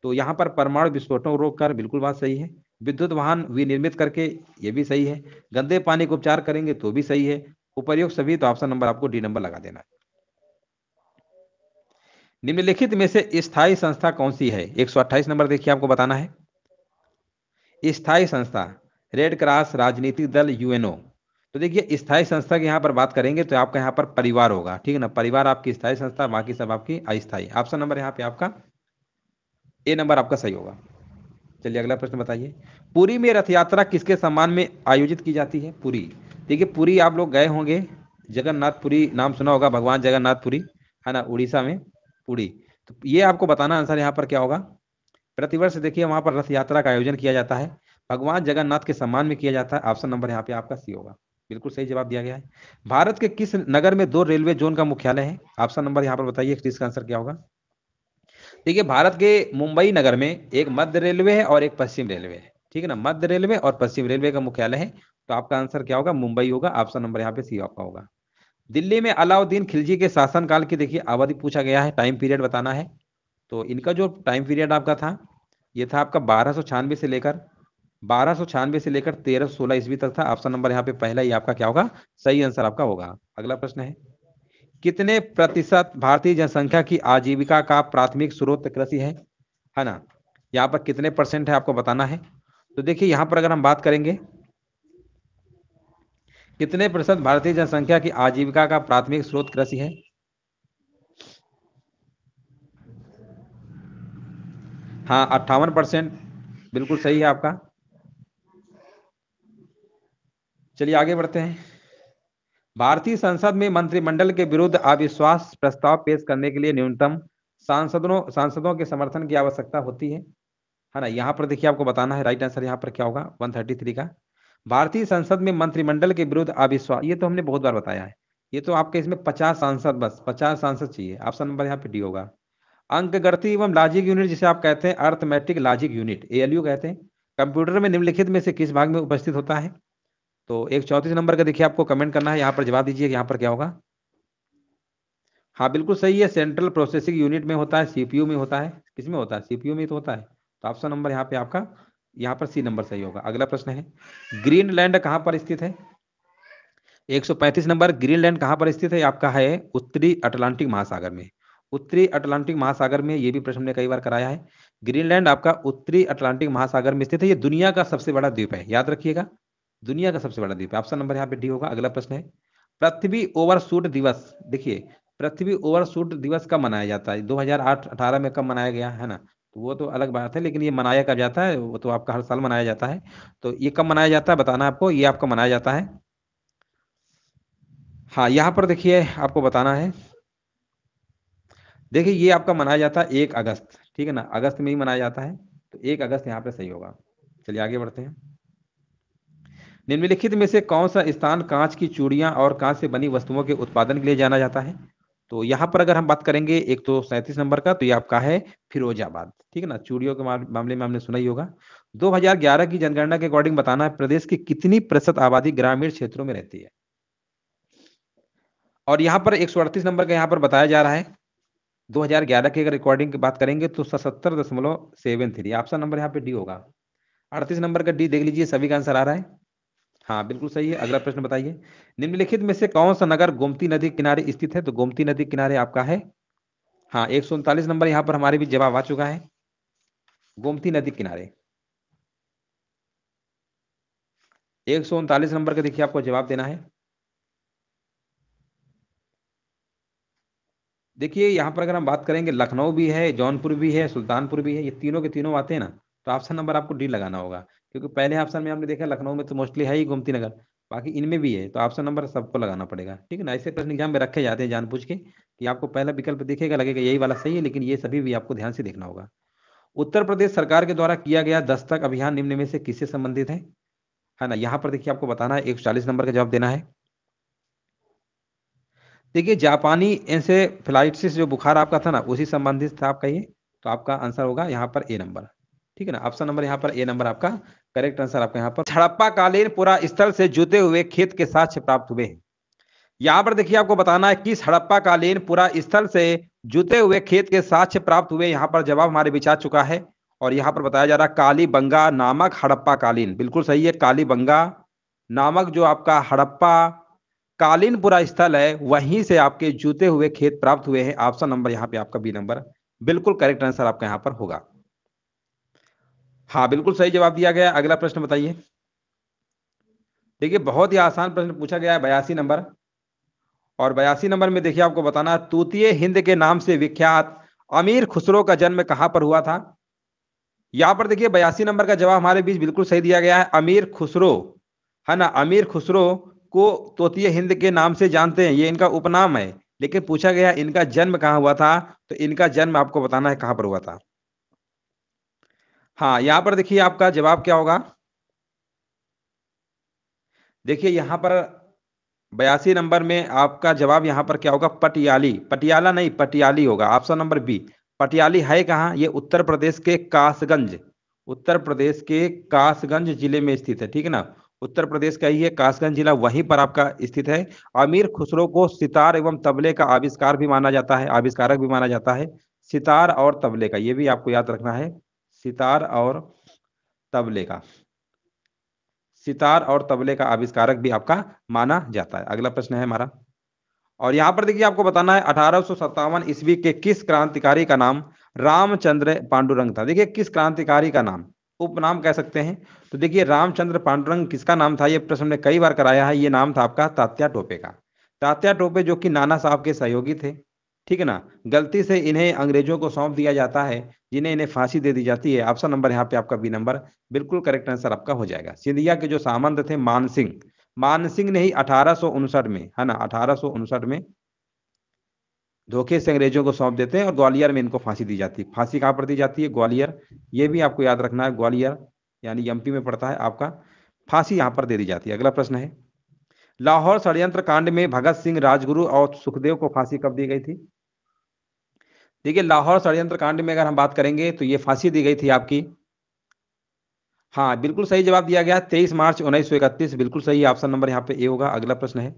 तो यहाँ पर परमाणु विस्फोटों को रोक कर बिल्कुल बात सही है विद्युत वाहन विनिर्मित करके ये भी सही है गंदे पानी का उपचार करेंगे तो भी सही है उपयोग सभी तो ऑप्शन नंबर आपको डी नंबर लगा देना है निम्नलिखित में से स्थायी संस्था कौन सी है एक नंबर देखिए आपको बताना है स्थायी संस्था रेड क्रॉस राजनीतिक दल यूएनओ तो देखिए स्थायी संस्था की यहाँ पर बात करेंगे तो आपका यहाँ पर परिवार होगा ठीक है ना परिवार आपकी स्थायी संस्था बाकी सब आपकी अस्थायी ऑप्शन नंबर यहाँ पे आपका ए नंबर आपका सही होगा चलिए अगला प्रश्न बताइए पुरी में रथ यात्रा किसके सम्मान में आयोजित की जाती है पुरी देखिए पुरी आप लोग गए होंगे जगन्नाथपुरी नाम सुना होगा भगवान जगन्नाथपुरी है ना उड़ीसा में पुरी तो ये आपको बताना आंसर यहाँ पर क्या होगा प्रतिवर्ष देखिए वहां पर रथ यात्रा का आयोजन किया जाता है भगवान जगन्नाथ के सम्मान में किया जाता है ऑप्शन नंबर यहाँ पे आपका सी होगा बिल्कुल सही जवाब दिया गया है भारत के किस नगर में दो रेलवे जोन का मुख्यालय है ऑप्शन नंबर यहाँ पर बताइए इसका आंसर क्या होगा देखिए भारत के मुंबई नगर में एक मध्य रेलवे है और एक पश्चिम रेलवे है ठीक है ना मध्य रेलवे और पश्चिम रेलवे का मुख्यालय है तो आपका आंसर क्या होगा मुंबई होगा ऑप्शन नंबर यहाँ पे सी आपका होगा दिल्ली में अलाउद्दीन खिलजी के शासनकाल की देखिए अवधि पूछा गया है टाइम पीरियड बताना है तो इनका जो टाइम पीरियड आपका था ये था आपका बारह से लेकर बारह से लेकर तेरह सोलह ईस्वी तक था ऑप्शन नंबर यहाँ पे पहला ही आपका क्या होगा सही आंसर आपका होगा अगला प्रश्न है कितने प्रतिशत भारतीय जनसंख्या की आजीविका का प्राथमिक स्रोत कृषि है है ना यहाँ पर कितने परसेंट है आपको बताना है तो देखिए यहाँ पर अगर हम बात करेंगे कितने प्रतिशत भारतीय जनसंख्या की आजीविका का प्राथमिक स्रोत कृषि है हाँ अट्ठावन परसेंट बिल्कुल सही है आपका चलिए आगे बढ़ते हैं भारतीय संसद में मंत्रिमंडल के विरुद्ध अविश्वास प्रस्ताव पेश करने के लिए न्यूनतम सांसदों सांसदों के समर्थन की आवश्यकता होती है है ना यहाँ पर देखिए आपको बताना है राइट आंसर यहाँ पर क्या होगा वन थर्टी थ्री का भारतीय संसद में मंत्रिमंडल के विरुद्ध अविश्वास ये तो हमने बहुत बार बताया है ये तो आपके इसमें पचास सांसद बस पचास सांसद चाहिए ऑप्शन नंबर यहाँ पे डी होगा अंकगणती एवं लॉजिक यूनिट जिसे आप कहते हैं अर्थमेटिक लॉजिक यूनिट ए कहते हैं कंप्यूटर में निम्नलिखित में से किस भाग में उपस्थित होता है तो एक चौंतीस नंबर का देखिए आपको कमेंट करना है यहाँ पर जवाब दीजिए यहाँ पर क्या होगा हाँ बिल्कुल सही है सेंट्रल प्रोसेसिंग यूनिट में होता है सीपीयू में होता है किसमें होता है सीपीयू में तो होता है तो ऑप्शन नंबर यहाँ पे आपका यहाँ पर सी नंबर सही होगा अगला प्रश्न है ग्रीनलैंड कहाँ पर स्थित है 135 नंबर ग्रीनलैंड कहाँ पर स्थित है आपका है उत्तरी अटलांटिक महासागर में उत्तरी अटलांटिक महासागर में ये भी प्रश्न ने कई बार कराया है ग्रीनलैंड आपका उत्तरी अटलांटिक महासागर में स्थित है ये दुनिया का सबसे बड़ा द्वीप है याद रखिएगा दुनिया का सबसे बड़ा द्वीप है ऑप्शन नंबर यहाँ पे डी होगा अगला प्रश्न है पृथ्वी ओवरशूट दिवस देखिए पृथ्वी ओवरशूट दिवस कब मनाया जाता है 2008-18 में कब मनाया गया है ना तो वो तो अलग बात है लेकिन ये मनाया कब जाता है वो तो आपका हर साल मनाया जाता है तो ये कब मनाया जाता है बताना आपको ये आपका मनाया जाता है हाँ यहाँ पर देखिए आपको बताना है देखिए ये आपका मनाया जाता है एक अगस्त ठीक है ना अगस्त में ही मनाया जाता है तो एक अगस्त यहाँ पे सही होगा चलिए आगे बढ़ते हैं निम्नलिखित में से कौन सा स्थान कांच की चूड़ियां और कांच से बनी वस्तुओं के उत्पादन के लिए जाना जाता है तो यहाँ पर अगर हम बात करेंगे एक तो सैंतीस नंबर का तो ये आपका है फिरोजाबाद ठीक है ना चूड़ियों के मामले में हमने सुना ही होगा 2011 की जनगणना के अकॉर्डिंग बताना है प्रदेश की कितनी प्रतिशत आबादी ग्रामीण क्षेत्रों में रहती है और यहाँ पर एक नंबर का यहाँ पर बताया जा रहा है 2011 की अगर रिकॉर्डिंग की बात करेंगे तो सतर दशमलव सेवन थ्री ऑप्शन नंबर यहाँ पे डी होगा अड़तीस नंबर का डी देख लीजिए सभी का आंसर आ रहा है हाँ बिल्कुल सही है अगला प्रश्न बताइए निम्नलिखित में से कौन सा नगर गोमती नदी किनारे स्थित है तो गोमती नदी किनारे आपका है हाँ एक नंबर यहाँ पर हमारे भी जवाब आ चुका है गोमती नदी किनारे एक नंबर का देखिए आपको जवाब देना है देखिए यहाँ पर अगर हम बात करेंगे लखनऊ भी है जौनपुर भी है सुल्तानपुर भी है ये तीनों के तीनों आते हैं ना तो ऑप्शन नंबर आपको डी लगाना होगा क्योंकि पहले ऑप्शन में आपने देखा लखनऊ में तो मोस्टली है ही गोमती नगर बाकी इनमें भी है तो ऑप्शन नंबर सबको लगाना पड़ेगा ठीक है ना ऐसे प्रश्न एग्जाम में रखे जाते हैं जानबूझ के कि आपको पहला विकल्प देखेगा लगेगा यही वाला सही है लेकिन ये सभी भी आपको ध्यान से देखना होगा उत्तर प्रदेश सरकार के द्वारा किया गया दस्तक अभियान निम्न में से किससे संबंधित है है ना यहाँ पर देखिए आपको बताना है एक नंबर का जवाब देना है देखिए जापानी ऐसे से जो बुखार आपका था ना उसी संबंधित था आपका ये तो आपका आंसर होगा यहाँ पर ए नंबर ठीक है ना ऑप्शन नंबर यहाँ पर ए नंबर आपका करेक्ट आंसर आपके यहाँ पर हड़प्पा कालीन पूरा स्थल से जुते हुए खेत के साक्ष्य प्राप्त हुए हैं यहाँ पर देखिए आपको बताना है किस हड़प्पा कालीन पूरा स्थल से जुते हुए खेत के साक्ष्य प्राप्त हुए यहाँ पर जवाब हमारे बिछा चुका है और यहाँ पर बताया जा रहा है काली बंगा नामक हड़प्पा कालीन बिल्कुल सही है काली बंगा नामक जो आपका हड़प्पा कालीन पूरा स्थल है वहीं से आपके जूते हुए खेत प्राप्त हुए हैं ऑप्शन नंबर यहाँ पे आपका बी नंबर बिल्कुल करेक्ट आंसर आपका यहाँ पर होगा हाँ बिल्कुल सही जवाब दिया गया अगला प्रश्न बताइए देखिए बहुत ही आसान प्रश्न पूछा गया है बयासी नंबर और बयासी नंबर में देखिए आपको बताना तूतीय हिंद के नाम से विख्यात अमीर खुसरो का जन्म कहाँ पर हुआ था यहां पर देखिए बयासी नंबर का जवाब हमारे बीच बिल्कुल सही दिया गया है अमीर खुसरो है ना अमीर खुसरो को तोतीय हिंद के नाम से जानते हैं ये इनका उपनाम है लेकिन पूछा गया इनका जन्म कहाँ हुआ था तो इनका जन्म आपको बताना है कहां पर हुआ था हाँ यहां पर देखिए आपका जवाब क्या होगा देखिए यहां पर बयासी नंबर में आपका जवाब यहां पर क्या होगा पटियाली पटियाला नहीं पटियाली होगा ऑप्शन नंबर बी पटियाली है कहाँ ये उत्तर प्रदेश के कासगंज उत्तर प्रदेश के कासगंज जिले में स्थित है ठीक है ना उत्तर प्रदेश का ही है कासगंज जिला वहीं पर आपका स्थित है अमीर खुसरो को सितार एवं तबले का आविष्कार भी माना जाता है आविष्कारक भी माना जाता है सितार और तबले का ये भी आपको याद रखना है सितार और तबले का सितार और तबले का आविष्कारक भी आपका माना जाता है अगला प्रश्न है हमारा और यहां पर देखिए आपको बताना है अठारह ईस्वी के किस क्रांतिकारी का नाम रामचंद्र पांडुरंग था देखिए किस क्रांतिकारी का नाम उपनाम कह सकते हैं तो देखिए रामचंद्र पांडुरंग किसका नाम था ये प्रश्न ने कई बार कराया है ये नाम था आपका तात्या टोपे का तात्या टोपे जो कि नाना साहब के सहयोगी थे ठीक है ना गलती से इन्हें अंग्रेजों को सौंप दिया जाता है जिन्हें इन्हें फांसी दे दी जाती है ऑप्शन नंबर यहाँ पे आपका बी नंबर बिल्कुल करेक्ट आंसर आपका हो जाएगा सिंधिया के जो सामंत थे मानसिंह मानसिंह ने ही अठारह में है ना अठारह में धोखे से अंग्रेजों को सौंप देते हैं और ग्वालियर में इनको फांसी दी जाती है फांसी कहाँ पर दी जाती है ग्वालियर ये भी आपको याद रखना है ग्वालियर यानी एमपी में पड़ता है आपका फांसी यहाँ पर दे दी जाती है अगला प्रश्न है लाहौर षड्यंत्र कांड में भगत सिंह राजगुरु और सुखदेव को फांसी कब दी गई थी देखिए लाहौर षडयंत्र कांड में अगर हम बात करेंगे तो ये फांसी दी गई थी आपकी हाँ बिल्कुल सही जवाब दिया गया तेईस मार्च उन्नीस सौ इकतीस बिल्कुल सही ऑप्शन नंबर यहाँ पे ए होगा अगला प्रश्न है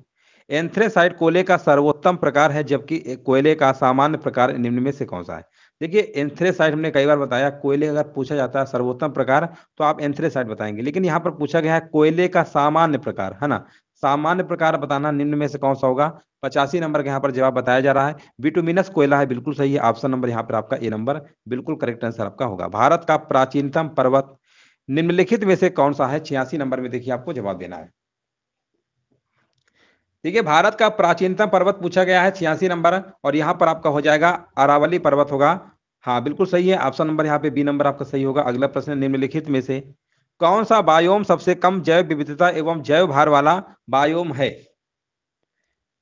एंथ्रेसाइड कोयले का सर्वोत्तम प्रकार है जबकि कोयले का सामान्य प्रकार निम्न में से कौन सा है देखिए एंथ्रेसाइड हमने कई बार बताया कोयले अगर पूछा जाता है सर्वोत्तम प्रकार तो आप एंथ्रेसाइड बताएंगे लेकिन यहाँ पर पूछा गया है कोयले का सामान्य प्रकार है ना सामान्य प्रकार बताना निम्न में से कौन सा होगा पचासी नंबर का यहाँ पर जवाब बताया जा रहा है विटुमिनस कोयला है बिल्कुल सही है ऑप्शन नंबर यहाँ पर आपका ए नंबर बिल्कुल करेक्ट आंसर आपका होगा भारत का प्राचीनतम पर्वत निम्नलिखित में से कौन सा है छियासी नंबर में देखिए आपको जवाब देना है ठीक है भारत का प्राचीनतम पर्वत पूछा गया है छियासी नंबर और यहाँ पर आपका हो जाएगा अरावली पर्वत होगा हाँ बिल्कुल सही है ऑप्शन नंबर यहाँ पे बी नंबर आपका सही होगा अगला प्रश्न निम्नलिखित में से कौन सा बायोम सबसे कम जैव विविधता एवं जैव भार वाला बायोम है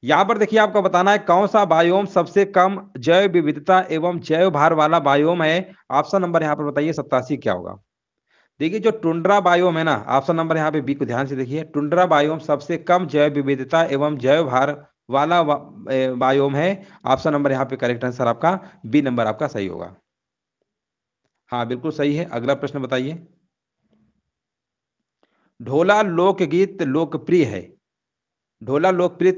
यहां पर देखिए आपको बताना है कौन सा बायोम सबसे कम जैव विविधता एवं जैव भार वाला बायोम है ऑप्शन नंबर यहाँ पर बताइए सत्तासी क्या होगा देखिए जो टुंड्रा बायोम है ना ऑप्शन नंबर यहाँ पे बी को ध्यान से देखिए टुंड्रा बायोम सबसे कम जैव विविधता एवं जैव भार वाला बायोम है ऑप्शन नंबर यहाँ पे करेक्ट आंसर आपका बी नंबर आपका सही होगा हाँ बिल्कुल सही है अगला प्रश्न बताइए ढोला लोकगीत लोकप्रिय है ढोला लोकप्रिय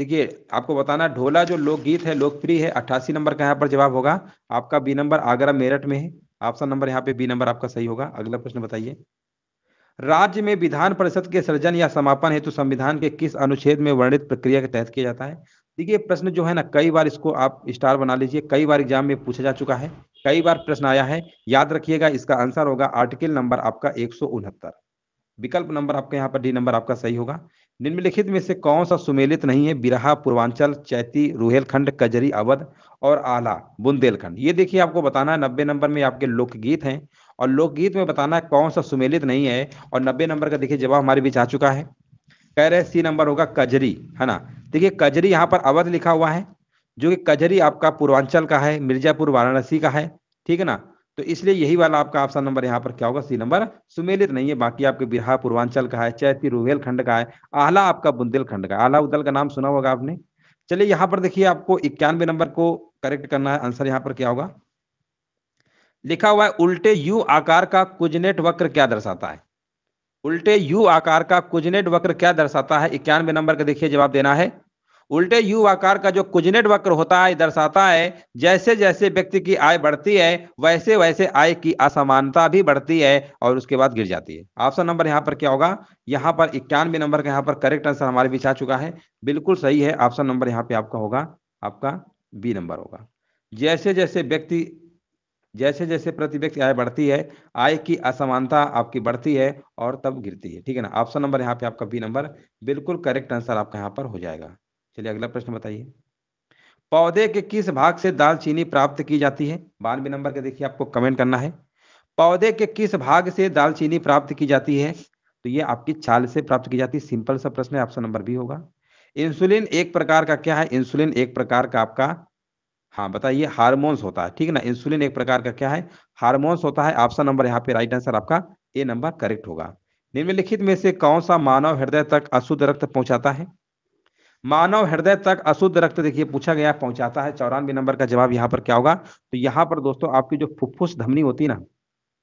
देखिए आपको बताना ढोला जो लोकगीत है लोकप्रिय है अट्ठासी नंबर का यहाँ पर जवाब होगा आपका बी नंबर आगरा मेरठ में है ऑप्शन नंबर यहाँ पे बी नंबर आपका सही होगा अगला प्रश्न बताइए राज्य में विधान परिषद के सृजन या समापन हेतु संविधान के किस अनुच्छेद में वर्णित प्रक्रिया के तहत किया जाता है देखिए प्रश्न जो है ना कई बार इसको आप स्टार बना लीजिए कई बार एग्जाम में पूछा जा चुका है कई बार प्रश्न आया है याद रखिएगा इसका आंसर होगा आर्टिकल नंबर आपका एक सौ उनहत्तर विकल्प नंबर आपका यहाँ पर डी नंबर आपका सही होगा निम्नलिखित में से कौन सा सुमेलित नहीं है बिरहा पूर्वांचल चैती रुहेलखंड कजरी अवध और आला बुंदेलखंड ये देखिए आपको बताना है नब्बे नंबर में आपके लोकगीत हैं और लोकगीत में बताना है कौन सा सुमेलित नहीं है और नब्बे नंबर का देखिए जवाब हमारे बीच आ चुका है कह रहे सी नंबर होगा कजरी है ना देखिए कजरी यहाँ पर अवध लिखा हुआ है जो कि कजरी आपका पूर्वांचल का है मिर्जापुर वाराणसी का है ठीक है ना तो इसलिए यही वाला आपका ऑप्शन नंबर यहाँ पर क्या होगा सी नंबर सुमेलित नहीं है बाकी आपके बिहार पूर्वांचल का है चैती खंड का है आहला आपका बुंदेलखंड का आहला उदल का नाम सुना होगा आपने चलिए यहाँ पर देखिए आपको इक्यानवे नंबर को करेक्ट करना है आंसर यहाँ पर क्या होगा लिखा हुआ है उल्टे यू आकार का कुजनेट वक्र क्या दर्शाता है उल्टे यू आकार का कुजनेट वक्र क्या दर्शाता है इक्यानवे नंबर का देखिए जवाब देना है उल्टे यू आकार का जो कुजनेट वक्र होता है दर्शाता है जैसे जैसे व्यक्ति की आय बढ़ती है वैसे वैसे आय की असमानता भी बढ़ती है और उसके बाद गिर जाती है ऑप्शन नंबर यहाँ पर क्या होगा यहाँ पर इक्यानवे नंबर का यहाँ पर करेक्ट आंसर हमारे बीच आ चुका है बिल्कुल सही है ऑप्शन नंबर यहाँ पे आपका होगा आपका बी नंबर होगा जैसे जैसे व्यक्ति जैसे जैसे प्रति व्यक्ति आय बढ़ती है आय की असमानता आपकी बढ़ती है और तब गिरती है ठीक है ना ऑप्शन नंबर यहाँ पे आपका बी नंबर बिल्कुल करेक्ट आंसर आपका यहाँ पर हो जाएगा चलिए अगला प्रश्न बताइए पौधे के किस भाग से दालचीनी प्राप्त की जाती है बानवे नंबर के देखिए आपको कमेंट करना है पौधे के किस भाग से दालचीनी प्राप्त की जाती है तो ये आपकी छाल से प्राप्त की जाती है सिंपल सा प्रश्न है ऑप्शन नंबर भी होगा इंसुलिन एक प्रकार का क्या है इंसुलिन एक प्रकार का आपका हाँ बताइए हार्मोन्स होता है ठीक है ना इंसुलिन एक प्रकार का क्या है हार्मोन्स होता है ऑप्शन नंबर यहाँ पे राइट आंसर आपका ए नंबर करेक्ट होगा निम्नलिखित में से कौन सा मानव हृदय तक अशुद्ध रक्त पहुंचाता है मानव हृदय तक अशुद्ध रक्त देखिए पूछा गया पहुंचाता है चौरानवे नंबर का जवाब यहाँ पर क्या होगा तो यहाँ पर दोस्तों आपकी जो फुफ्फुस धमनी होती ना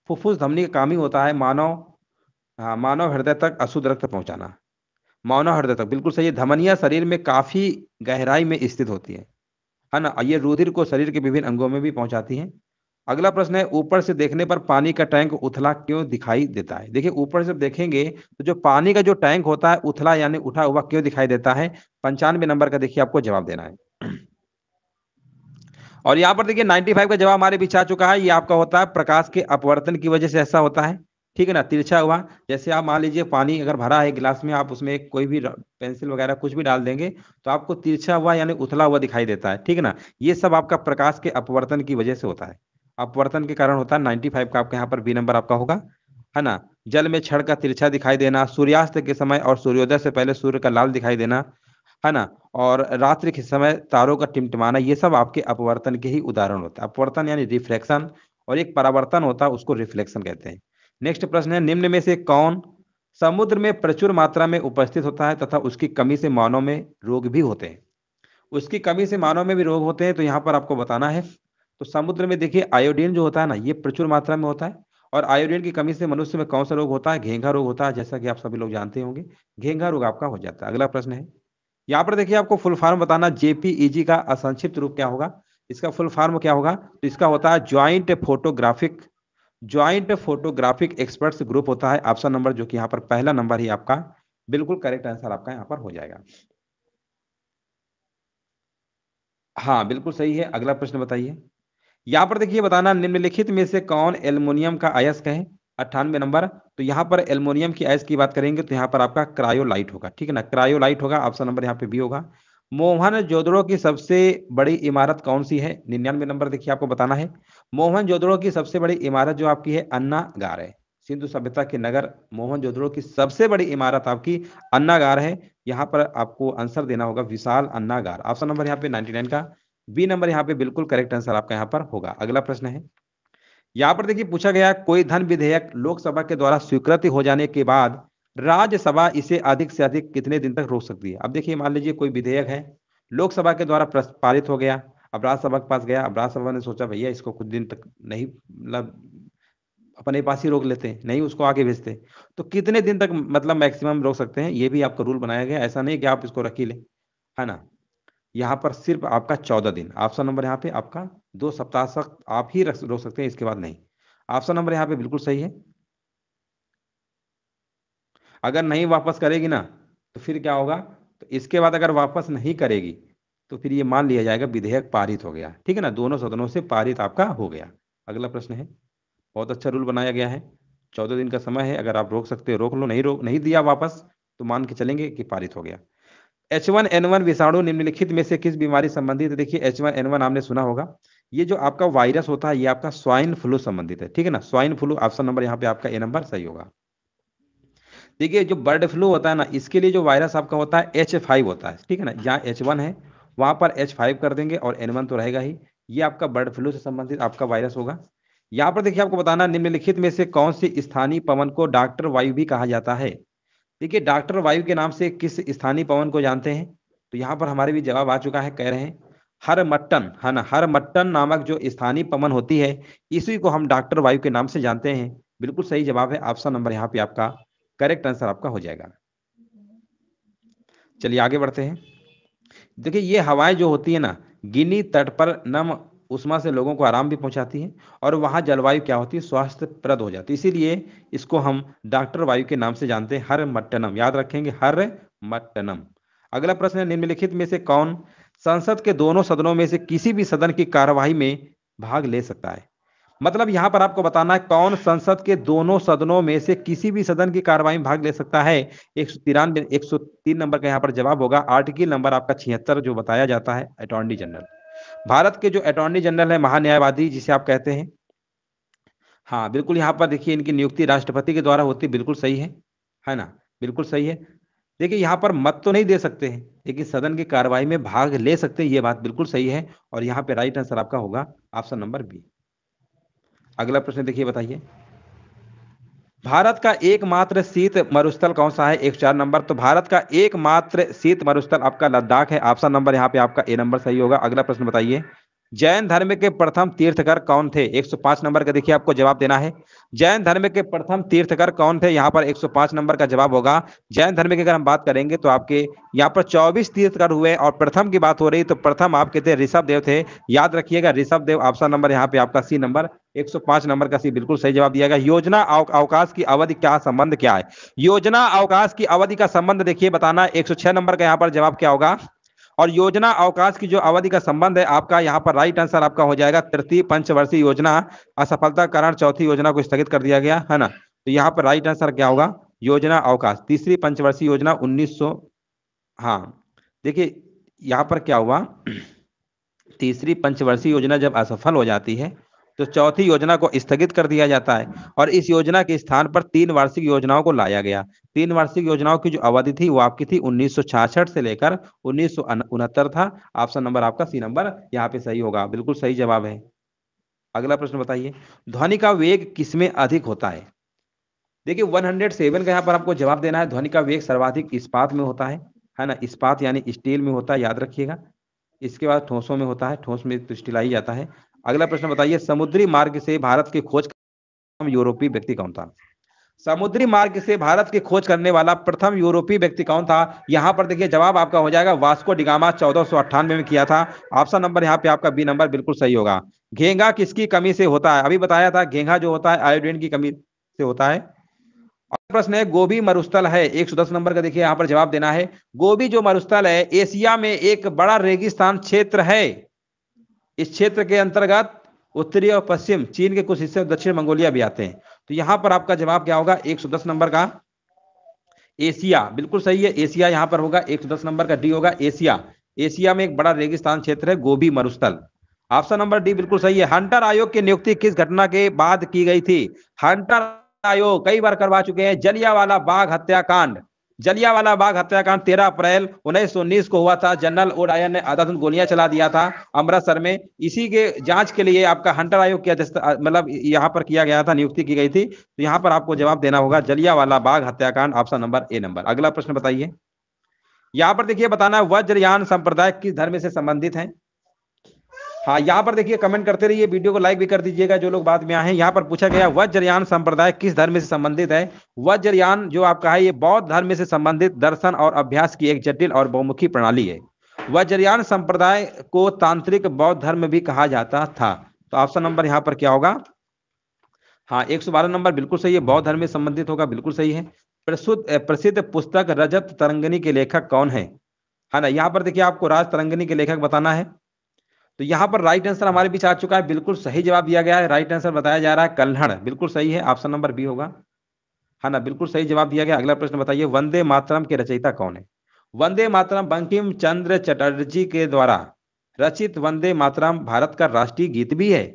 फुफ्फुस धमनी का काम ही होता है मानव हाँ मानव हृदय तक अशुद्ध रक्त पहुंचाना मानव हृदय तक बिल्कुल सही धमनिया शरीर में काफी गहराई में स्थित होती है है ना ये रुधिर को शरीर के विभिन्न अंगों में भी पहुंचाती है अगला प्रश्न है ऊपर से देखने पर पानी का टैंक उथला क्यों दिखाई देता है देखिए ऊपर से देखेंगे तो जो पानी का जो टैंक होता है उथला यानी उठा हुआ क्यों दिखाई देता है पंचानवे नंबर का देखिए आपको जवाब देना है और यहाँ पर देखिए 95 का जवाब हमारे बीच आ चुका है ये आपका होता है प्रकाश के अपवर्तन की वजह से ऐसा होता है ठीक है ना तिरछा हुआ जैसे आप मान लीजिए पानी अगर भरा है गिलास में आप उसमें कोई भी पेंसिल वगैरह कुछ भी डाल देंगे तो आपको तिरछा हुआ यानी उथला हुआ दिखाई देता है ठीक है ना ये सब आपका प्रकाश के अपवर्तन की वजह से होता है अपवर्तन के कारण होता है नाइन्टी फाइव का आपका यहाँ पर बी नंबर आपका होगा है ना जल में छड़ का तिरछा दिखाई देना सूर्यास्त के समय और सूर्योदय से पहले सूर्य का लाल दिखाई देना है ना और रात्रि के समय तारों का टिमटिमाना ये सब आपके अपवर्तन के ही उदाहरण होता है अपवर्तन यानी रिफ्लेक्शन और एक परावर्तन होता है उसको रिफ्लेक्शन कहते हैं नेक्स्ट प्रश्न है निम्न में से कौन समुद्र में प्रचुर मात्रा में उपस्थित होता है तथा उसकी कमी से मानव में रोग भी होते हैं उसकी कमी से मानव में भी रोग होते हैं तो यहाँ पर आपको बताना है तो समुद्र में देखिए आयोडीन जो होता है ना ये प्रचुर मात्रा में होता है और आयोडीन की कमी से मनुष्य में कौन सा रोग होता है घेंघा रोग होता है जैसा कि आप सभी लोग जानते होंगे घेंघा रोग आपका हो जाता है अगला प्रश्न है यहाँ पर देखिए आपको फुल फॉर्म बताना जेपीईजी का असंक्षिप्त रूप क्या होगा इसका फुल फॉर्म क्या होगा तो इसका होता है joint photographic joint photographic experts group होता है ऑप्शन नंबर जो कि यहाँ पर पहला नंबर ही आपका बिल्कुल करेक्ट आंसर आपका यहाँ पर हो जाएगा हाँ बिल्कुल सही है अगला प्रश्न बताइए यहाँ पर देखिए बताना निम्नलिखित में से कौन एल्युमिनियम का अयस्क है अट्ठानवे नंबर तो यहाँ पर एल्युमिनियम की अयस्क की बात करेंगे तो यहाँ पर आपका क्रायोलाइट होगा ठीक है ना क्रायोलाइट होगा ऑप्शन नंबर यहाँ पे भी होगा मोहन जोदड़ो की सबसे बड़ी इमारत कौन सी है निन्यानवे नंबर देखिए आपको बताना है मोहन जोदड़ो की सबसे बड़ी इमारत जो आपकी है अन्नागार है सिंधु सभ्यता के नगर मोहन जोदड़ो की सबसे बड़ी इमारत आपकी अन्नागार है यहाँ पर आपको आंसर देना होगा विशाल अन्नागार ऑप्शन नंबर यहाँ पे नाइनटी का बी नंबर यहाँ पे बिल्कुल करेक्ट आंसर आपका यहाँ पर होगा अगला प्रश्न है यहाँ पर देखिए पूछा गया कोई धन विधेयक लोकसभा के द्वारा स्वीकृति हो जाने के बाद राज्यसभा इसे अधिक से अधिक कितने दिन तक रोक सकती है अब देखिए मान लीजिए कोई विधेयक है लोकसभा के द्वारा पारित हो गया अब राज्यसभा के पास गया अब राज्यसभा ने सोचा भैया इसको कुछ दिन तक नहीं मतलब अपने पास ही रोक लेते हैं नहीं उसको आगे भेजते तो कितने दिन तक मतलब मैक्सिमम रोक सकते हैं ये भी आपका रूल बनाया गया ऐसा नहीं कि आप इसको रखी ले है ना यहाँ पर सिर्फ आपका चौदह दिन ऑप्शन नंबर यहाँ पे आपका दो सप्ताह तक आप ही रोक सकते हैं इसके बाद नहीं ऑप्शन नंबर यहाँ पे बिल्कुल सही है अगर नहीं वापस करेगी ना तो फिर क्या होगा तो इसके बाद अगर वापस नहीं करेगी तो फिर ये मान लिया जाएगा विधेयक पारित हो गया ठीक है ना दोनों सदनों से पारित आपका हो गया अगला प्रश्न है बहुत अच्छा रूल बनाया गया है चौदह दिन का समय है अगर आप रोक सकते हो रोक लो नहीं रोक नहीं दिया वापस तो मान के चलेंगे कि पारित हो गया एच वन एन वन विषाणु निम्नलिखित में से किस बीमारी संबंधित है देखिए एच वन एन वन आपने सुना होगा ये जो आपका वायरस होता है ये आपका स्वाइन फ्लू संबंधित है ठीक है ना स्वाइन फ्लू ऑप्शन नंबर यहाँ पे आपका ए नंबर सही होगा देखिए जो बर्ड फ्लू होता है ना इसके लिए जो वायरस आपका होता है एच फाइव होता है ठीक है ना जहाँ एच वन है वहां पर एच फाइव कर देंगे और एन वन तो रहेगा ही ये आपका बर्ड फ्लू से संबंधित आपका वायरस होगा यहाँ पर देखिए आपको बताना निम्नलिखित में से कौन सी स्थानीय पवन को डॉक्टर वायु भी कहा जाता है देखिए डॉक्टर वायु के नाम से किस स्थानीय पवन को जानते हैं तो यहाँ पर हमारे भी जवाब आ चुका है कह रहे हैं हर मट्टन है ना हर मट्टन नामक जो स्थानीय पवन होती है इसी को हम डॉक्टर वायु के नाम से जानते हैं बिल्कुल सही जवाब है ऑप्शन नंबर यहाँ पे आपका करेक्ट आंसर आपका हो जाएगा चलिए आगे बढ़ते हैं देखिए ये हवाएं जो होती है ना गिनी तट पर नम उष्मा से लोगों को आराम भी पहुंचाती है और वहाँ जलवायु क्या होती है स्वास्थ्यप्रद हो जाती है इसीलिए इसको हम डॉक्टर वायु के नाम से जानते हैं हर मट्टनम याद रखेंगे हर मट्टनम अगला प्रश्न है निम्नलिखित में से कौन संसद के दोनों सदनों में से किसी भी सदन की कार्यवाही में भाग ले सकता है मतलब यहाँ पर आपको बताना है कौन संसद के दोनों सदनों में से किसी भी सदन की कार्यवाही में भाग ले सकता है एक सौ तिरानवे एक सौ तीन नंबर का यहाँ पर जवाब होगा आर्टिकल नंबर आपका छिहत्तर जो बताया जाता है अटॉर्नी जनरल भारत के जो अटॉर्नी जनरल है महान्यायवादी जिसे आप कहते हैं हाँ बिल्कुल यहाँ पर देखिए इनकी नियुक्ति राष्ट्रपति के द्वारा होती बिल्कुल सही है है ना बिल्कुल सही है देखिए यहाँ पर मत तो नहीं दे सकते हैं लेकिन सदन की कार्रवाई में भाग ले सकते हैं ये बात बिल्कुल सही है और यहाँ पे राइट आंसर आपका होगा ऑप्शन नंबर बी अगला प्रश्न देखिए बताइए भारत का एकमात्र शीत मरुस्थल कौन सा है एक चार नंबर तो भारत का एकमात्र शीत मरुस्थल आपका लद्दाख है ऑप्शन नंबर यहाँ पे आपका ए नंबर सही होगा अगला प्रश्न बताइए जैन धर्म के प्रथम तीर्थकर कौन थे 105 नंबर का देखिए आपको जवाब देना है जैन धर्म के प्रथम तीर्थकर कौन थे यहाँ पर 105 नंबर का जवाब होगा जैन धर्म की अगर हम बात करेंगे तो आपके यहाँ पर 24 तीर्थकर हुए और प्रथम की बात हो रही तो प्रथम आपके थे ऋषभ देव थे याद रखिएगा ऋषभ देव ऑप्शन नंबर यहाँ पे आपका सी नंबर 105 नंबर का सी बिल्कुल सही जवाब दिया गया योजना अवकाश की अवधि क्या संबंध क्या है योजना अवकाश की अवधि का संबंध देखिए बताना 106 नंबर का यहाँ पर जवाब क्या होगा और योजना अवकाश की जो अवधि का संबंध है आपका यहाँ पर राइट आंसर आपका हो जाएगा तृतीय पंचवर्षीय योजना असफलता कारण चौथी योजना को स्थगित कर दिया गया है ना तो यहाँ पर राइट आंसर क्या होगा योजना अवकाश तीसरी पंचवर्षीय योजना उन्नीस सौ हाँ देखिए यहाँ पर क्या हुआ तीसरी पंचवर्षीय योजना जब असफल हो जाती है तो चौथी योजना को स्थगित कर दिया जाता है और इस योजना के स्थान पर तीन वार्षिक योजनाओं को लाया गया तीन वार्षिक योजनाओं की जो अवधि थी वो आपकी थी उन्नीस से लेकर उन्नीस था ऑप्शन नंबर आपका सी नंबर यहाँ पे सही होगा बिल्कुल सही जवाब है अगला प्रश्न बताइए ध्वनि का वेग किसमें अधिक होता है देखिए 107 का यहाँ पर आपको जवाब देना है ध्वनि का वेग सर्वाधिक इस्पात में होता है है ना इस्पात यानी स्टील में होता है याद रखिएगा इसके बाद ठोसों में होता है ठोस में क्रिस्टलाइज जाता है अगला प्रश्न बताइए समुद्री मार्ग से भारत की खोज यूरोपीय व्यक्ति कौन था समुद्री मार्ग से भारत की खोज करने वाला प्रथम यूरोपीय व्यक्ति कौन था यहां पर देखिए जवाब आपका हो जाएगा वास्को डिगामा चौदह में किया था ऑप्शन नंबर यहाँ पे आपका बी नंबर बिल्कुल सही होगा घेंगा किसकी कमी से होता है अभी बताया था घेंगा जो होता है आयोडीन की कमी से होता है अगला प्रश्न है गोभी मरुस्थल है दस नंबर का देखिए यहाँ पर जवाब देना है गोभी जो मरुस्थल है एशिया में एक बड़ा रेगिस्तान क्षेत्र है इस क्षेत्र के अंतर्गत उत्तरी और पश्चिम चीन के कुछ हिस्से दक्षिण मंगोलिया भी आते हैं तो यहां पर आपका जवाब क्या होगा 110 नंबर का एशिया बिल्कुल सही है एशिया यहां पर होगा 110 नंबर का डी होगा एशिया एशिया में एक बड़ा रेगिस्तान क्षेत्र है गोभी मरुस्थल ऑप्शन नंबर डी बिल्कुल सही है हंटर आयोग की नियुक्ति किस घटना के बाद की गई थी हंटर आयोग कई बार करवा चुके हैं जलियावाला बाघ हत्याकांड जलियावाला बाग हत्याकांड 13 अप्रैल उन्नीस को हुआ था जनरल ओडायन ने आधा गोलियां चला दिया था अमृतसर में इसी के जांच के लिए आपका हंटर आयोग की मतलब यहाँ पर किया गया था नियुक्ति की गई थी तो यहाँ पर आपको जवाब देना होगा जलियावाला बाग हत्याकांड ऑप्शन नंबर ए नंबर अगला प्रश्न बताइए यहाँ पर देखिए बताना वज्रयान संप्रदाय किस धर्म से संबंधित है हाँ यहाँ पर देखिए कमेंट करते रहिए वीडियो को लाइक भी कर दीजिएगा जो लोग बाद में आए हैं यहाँ पर पूछा गया वज्रयान संप्रदाय किस धर्म से संबंधित है वज्रयान जो आपका है ये बौद्ध धर्म से संबंधित दर्शन और अभ्यास की एक जटिल और बहुमुखी प्रणाली है वज्रयान संप्रदाय को तांत्रिक बौद्ध धर्म भी कहा जाता था तो ऑप्शन नंबर यहाँ पर क्या होगा हाँ एक सौ बारह नंबर बिल्कुल सही है बौद्ध धर्म से संबंधित होगा बिल्कुल सही है प्रसिद्ध प्रसिद्ध पुस्तक रजत तरंगनी के लेखक कौन है है हाँ ना यहाँ पर देखिए आपको राज तरंगनी के लेखक बताना है तो यहाँ पर राइट आंसर हमारे बीच आ चुका है बिल्कुल सही जवाब दिया गया है राइट आंसर बताया जा रहा है कल्हण बिल्कुल सही है ऑप्शन नंबर बी होगा है हाँ ना बिल्कुल सही जवाब दिया गया अगला प्रश्न बताइए वंदे मातरम के रचयिता कौन है वंदे मातरम बंकिम चंद्र चटर्जी के द्वारा रचित वंदे मातरम भारत का राष्ट्रीय गीत भी है है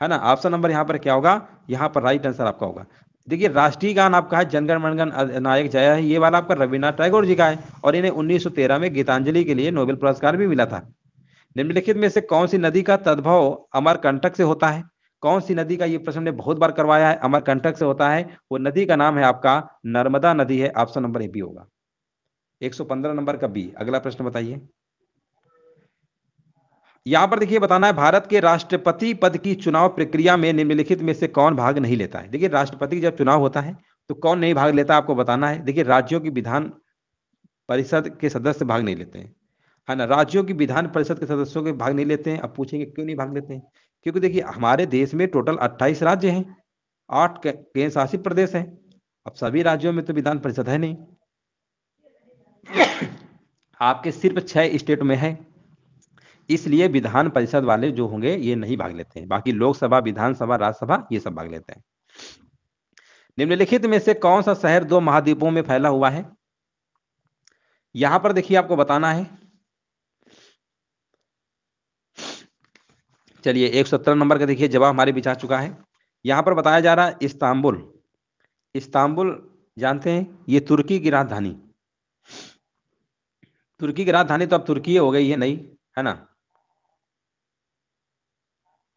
हाँ ना ऑप्शन नंबर यहाँ पर क्या होगा यहाँ पर राइट आंसर आपका होगा देखिए राष्ट्रीय गान आपका है जनगण मनगण नायक जया है ये वाला आपका रविन्द्रनाथ टैगोर जी का है और इन्हें 1913 में गीतांजलि के लिए नोबेल पुरस्कार भी मिला था निम्नलिखित में से कौन सी नदी का तद्भव अमरकंटक से होता है कौन सी नदी का ये प्रश्न ने बहुत बार करवाया है अमरकंटक से होता है वो नदी का नाम है आपका नर्मदा नदी है ऑप्शन नंबर ए बी होगा 115 नंबर का बी अगला प्रश्न बताइए यहां पर देखिए बताना है भारत के राष्ट्रपति पद की चुनाव प्रक्रिया में निम्नलिखित में से कौन भाग नहीं लेता है देखिए राष्ट्रपति जब चुनाव होता है तो कौन नहीं भाग लेता आपको बताना है देखिए राज्यों की विधान परिषद के सदस्य भाग नहीं लेते हैं है ना राज्यों की विधान परिषद के सदस्यों के भाग नहीं लेते हैं अब पूछेंगे क्यों नहीं भाग लेते हैं क्योंकि देखिए हमारे देश में टोटल अट्ठाईस राज्य हैं आठ केंद्र शासित प्रदेश हैं अब सभी राज्यों में तो विधान परिषद है नहीं आपके सिर्फ छह स्टेट में है इसलिए विधान परिषद वाले जो होंगे ये नहीं भाग लेते हैं बाकी लोकसभा विधानसभा राज्यसभा ये सब भाग लेते हैं निम्नलिखित में से कौन सा शहर दो महाद्वीपों में फैला हुआ है यहां पर देखिए आपको बताना है चलिए एक सत्रह नंबर का देखिए जवाब हमारे बीच आ चुका है यहाँ पर बताया जा रहा है इस्तांबुल इस्तांबुल जानते हैं ये तुर्की की राजधानी तुर्की की राजधानी तो अब तुर्की हो गई है नहीं है ना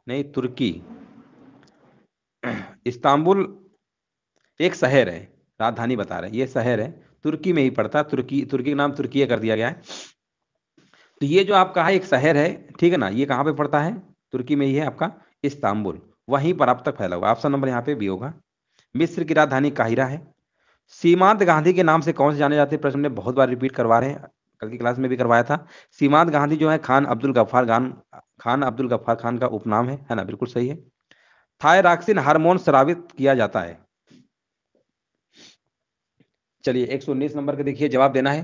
नहीं तुर्की इस्तांबुल एक शहर है राजधानी बता रहे ये शहर है तुर्की में ही पड़ता तुर्की तुर्की का नाम तुर्की कर दिया गया है तो ये जो आप कहा एक शहर है ठीक है ना ये कहाँ पे पड़ता है तुर्की में ही है आपका इस्तांबुल वहीं पर अब तक फैला हुआ ऑप्शन नंबर यहाँ पे भी होगा मिस्र की राजधानी काहिरा है सीमांत गांधी के नाम से कौन से जाने जाते प्रश्न ने बहुत बार रिपीट करवा रहे हैं कल की क्लास में भी करवाया था सीमांत गांधी जो है खान अब्दुल गफ्फार खान खान अब्दुल गफ्फार खान का उपनाम है है ना बिल्कुल सही है थायराक्सिन हार्मोन स्रावित किया जाता है चलिए 119 नंबर का देखिए जवाब देना है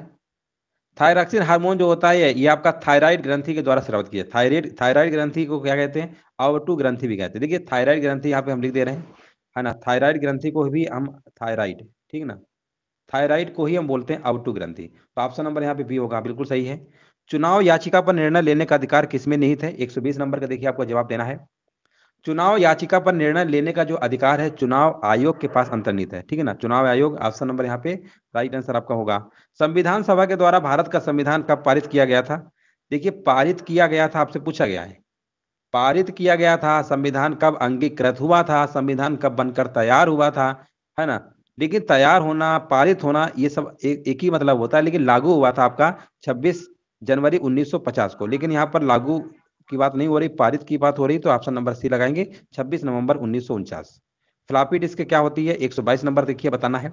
थायरॉक्सिन हार्मोन जो होता है ये आपका थायराइड ग्रंथि के द्वारा स्रावित किया थायराइड थायराइड ग्रंथि को क्या कहते हैं टू ग्रंथि भी कहते हैं देखिए थायराइड ग्रंथि यहाँ पे हम लिख दे रहे हैं है ना थायराइड ग्रंथि को भी हम थायराइड ठीक ना थायराइड को ही हम बोलते हैं टू ग्रंथि तो ऑप्शन नंबर यहाँ पे बी होगा बिल्कुल सही है चुनाव याचिका पर निर्णय लेने का अधिकार किसमें निहित है 120 नंबर का देखिए आपको जवाब देना है चुनाव याचिका पर निर्णय लेने का जो अधिकार है चुनाव आयोग के पास अंतर्निहित है ठीक है ना चुनाव आयोग ऑप्शन नंबर यहाँ पे राइट आंसर आपका होगा संविधान सभा के द्वारा भारत का संविधान कब पारित किया गया था देखिए पारित किया गया था आपसे पूछा गया है पारित किया गया था संविधान कब अंगीकृत हुआ था संविधान कब बनकर तैयार हुआ था है ना लेकिन तैयार होना पारित होना ये सब ए, एक ही मतलब होता है लेकिन लागू हुआ था आपका 26 जनवरी 1950 को लेकिन यहाँ पर लागू की बात नहीं हो रही पारित की बात हो रही तो ऑप्शन नंबर सी लगाएंगे छब्बीस नवंबर उन्नीस फ्लापी डिस्क क्या होती है 122 नंबर देखिए बताना है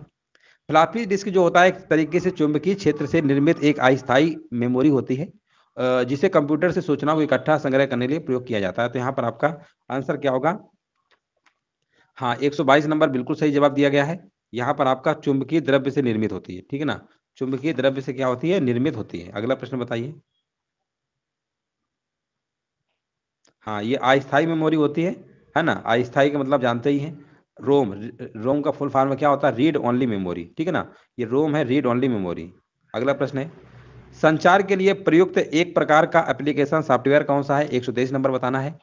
फ्लापी डिस्क जो होता है एक तरीके से चुंबकीय क्षेत्र से निर्मित एक अस्थायी मेमोरी होती है जिसे कंप्यूटर से सूचना को इकट्ठा संग्रह करने के लिए प्रयोग किया जाता है तो यहाँ पर आपका आंसर क्या होगा हाँ 122 नंबर बिल्कुल सही जवाब दिया गया है यहाँ पर आपका चुंबकीय द्रव्य से निर्मित होती है ठीक है ना चुंबकीय द्रव्य से क्या होती है निर्मित होती है अगला प्रश्न बताइए हाँ ये अस्थायी मेमोरी होती है है ना अस्थायी का मतलब जानते ही हैं रोम रोम का फुल फॉर्म क्या होता है रीड ओनली मेमोरी ठीक है ना ये रोम है रीड ओनली मेमोरी अगला प्रश्न है संचार के लिए प्रयुक्त एक प्रकार का एप्लीकेशन सॉफ्टवेयर कौन सा है एक नंबर बताना है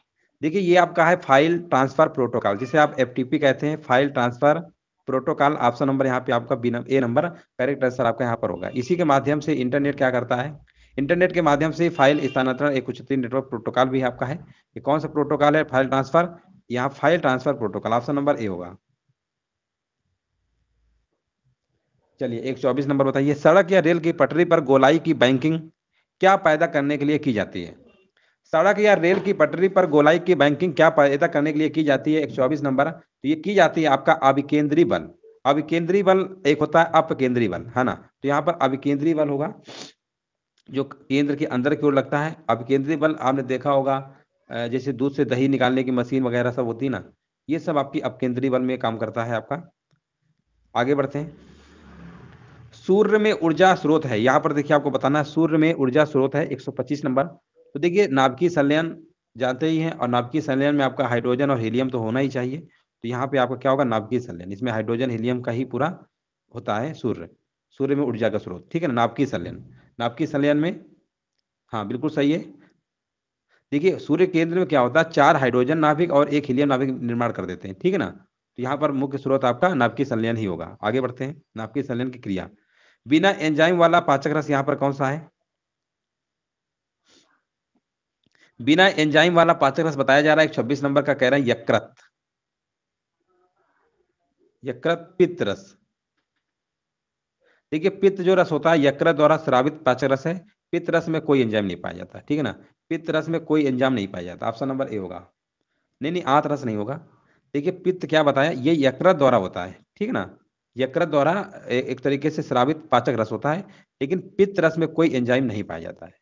देखिए ये आपका है फाइल ट्रांसफर प्रोटोकॉल जिसे आप एफ कहते हैं file transfer protocol option number यहाँ पे आपका B A number correct answer आपका यहाँ पर होगा इसी के माध्यम से इंटरनेट क्या करता है इंटरनेट के माध्यम से फाइल स्थानांतरण एक उच्चतरी नेटवर्क प्रोटोकॉल भी आपका है ये कौन सा प्रोटोकॉल है फाइल ट्रांसफर यहाँ file transfer protocol option number A होगा चलिए एक चौबीस नंबर बताइए सड़क या रेल की पटरी पर गोलाई की बैंकिंग क्या पैदा करने के लिए की जाती है सड़क या रेल की पटरी पर गोलाई की बैंकिंग क्या पैदा करने के लिए की जाती है एक चौबीस नंबर तो ये की जाती है आपका अभिकेंद्रीय बल अभिकेंद्रीय बल एक होता है अपकेंद्रीय बल है ना तो यहाँ पर अभिकेंद्रीय बल होगा जो केंद्र के अंदर की ओर लगता है अब केंद्रीय बल आपने देखा होगा जैसे दूध से दही निकालने की मशीन वगैरह सब होती है ना ये सब आपकी अपकेंद्रीय बल में काम करता है आपका आगे बढ़ते हैं सूर्य में ऊर्जा स्रोत है यहाँ पर देखिए आपको बताना है सूर्य में ऊर्जा स्रोत है 125 नंबर तो देखिए नाभिकीय संलयन जानते ही हैं और नाभिकीय संलयन में आपका हाइड्रोजन और हीलियम तो होना ही चाहिए तो यहाँ पे आपका क्या होगा नाभिकीय संलयन इसमें हाइड्रोजन हीलियम का ही पूरा होता है सूर्य सूर्य में ऊर्जा का स्रोत ठीक है ना नाभिकीय संलयन नाभिकीय संलयन में हाँ बिल्कुल सही है देखिए सूर्य केंद्र में क्या होता है चार हाइड्रोजन नाभिक और एक हीलियम नाभिक निर्माण कर देते हैं ठीक है ना तो यहाँ पर मुख्य स्रोत आपका नाभिकीय संलयन ही होगा आगे बढ़ते हैं नाभिकीय संलयन की क्रिया बिना एंजाइम वाला पाचक रस यहाँ पर कौन सा है बिना एंजाइम वाला पाचक रस बताया जा रहा है छब्बीस नंबर का कह रहा है यकृत यकृत पित्त रस देखिए पित्त जो रस होता है यकृत द्वारा श्रावित पाचक रस है पित्त रस में कोई एंजाम नहीं पाया जाता ठीक है ना पित्त रस में कोई एंजाम नहीं पाया जाता ऑप्शन नंबर ए होगा नहीं नहीं आत रस नहीं होगा देखिए पित्त क्या बताया ये यकृत द्वारा होता है ठीक है ना यकृत द्वारा एक तरीके से श्रावित पाचक रस होता है लेकिन पित्त रस में कोई एंजाइम नहीं पाया जाता है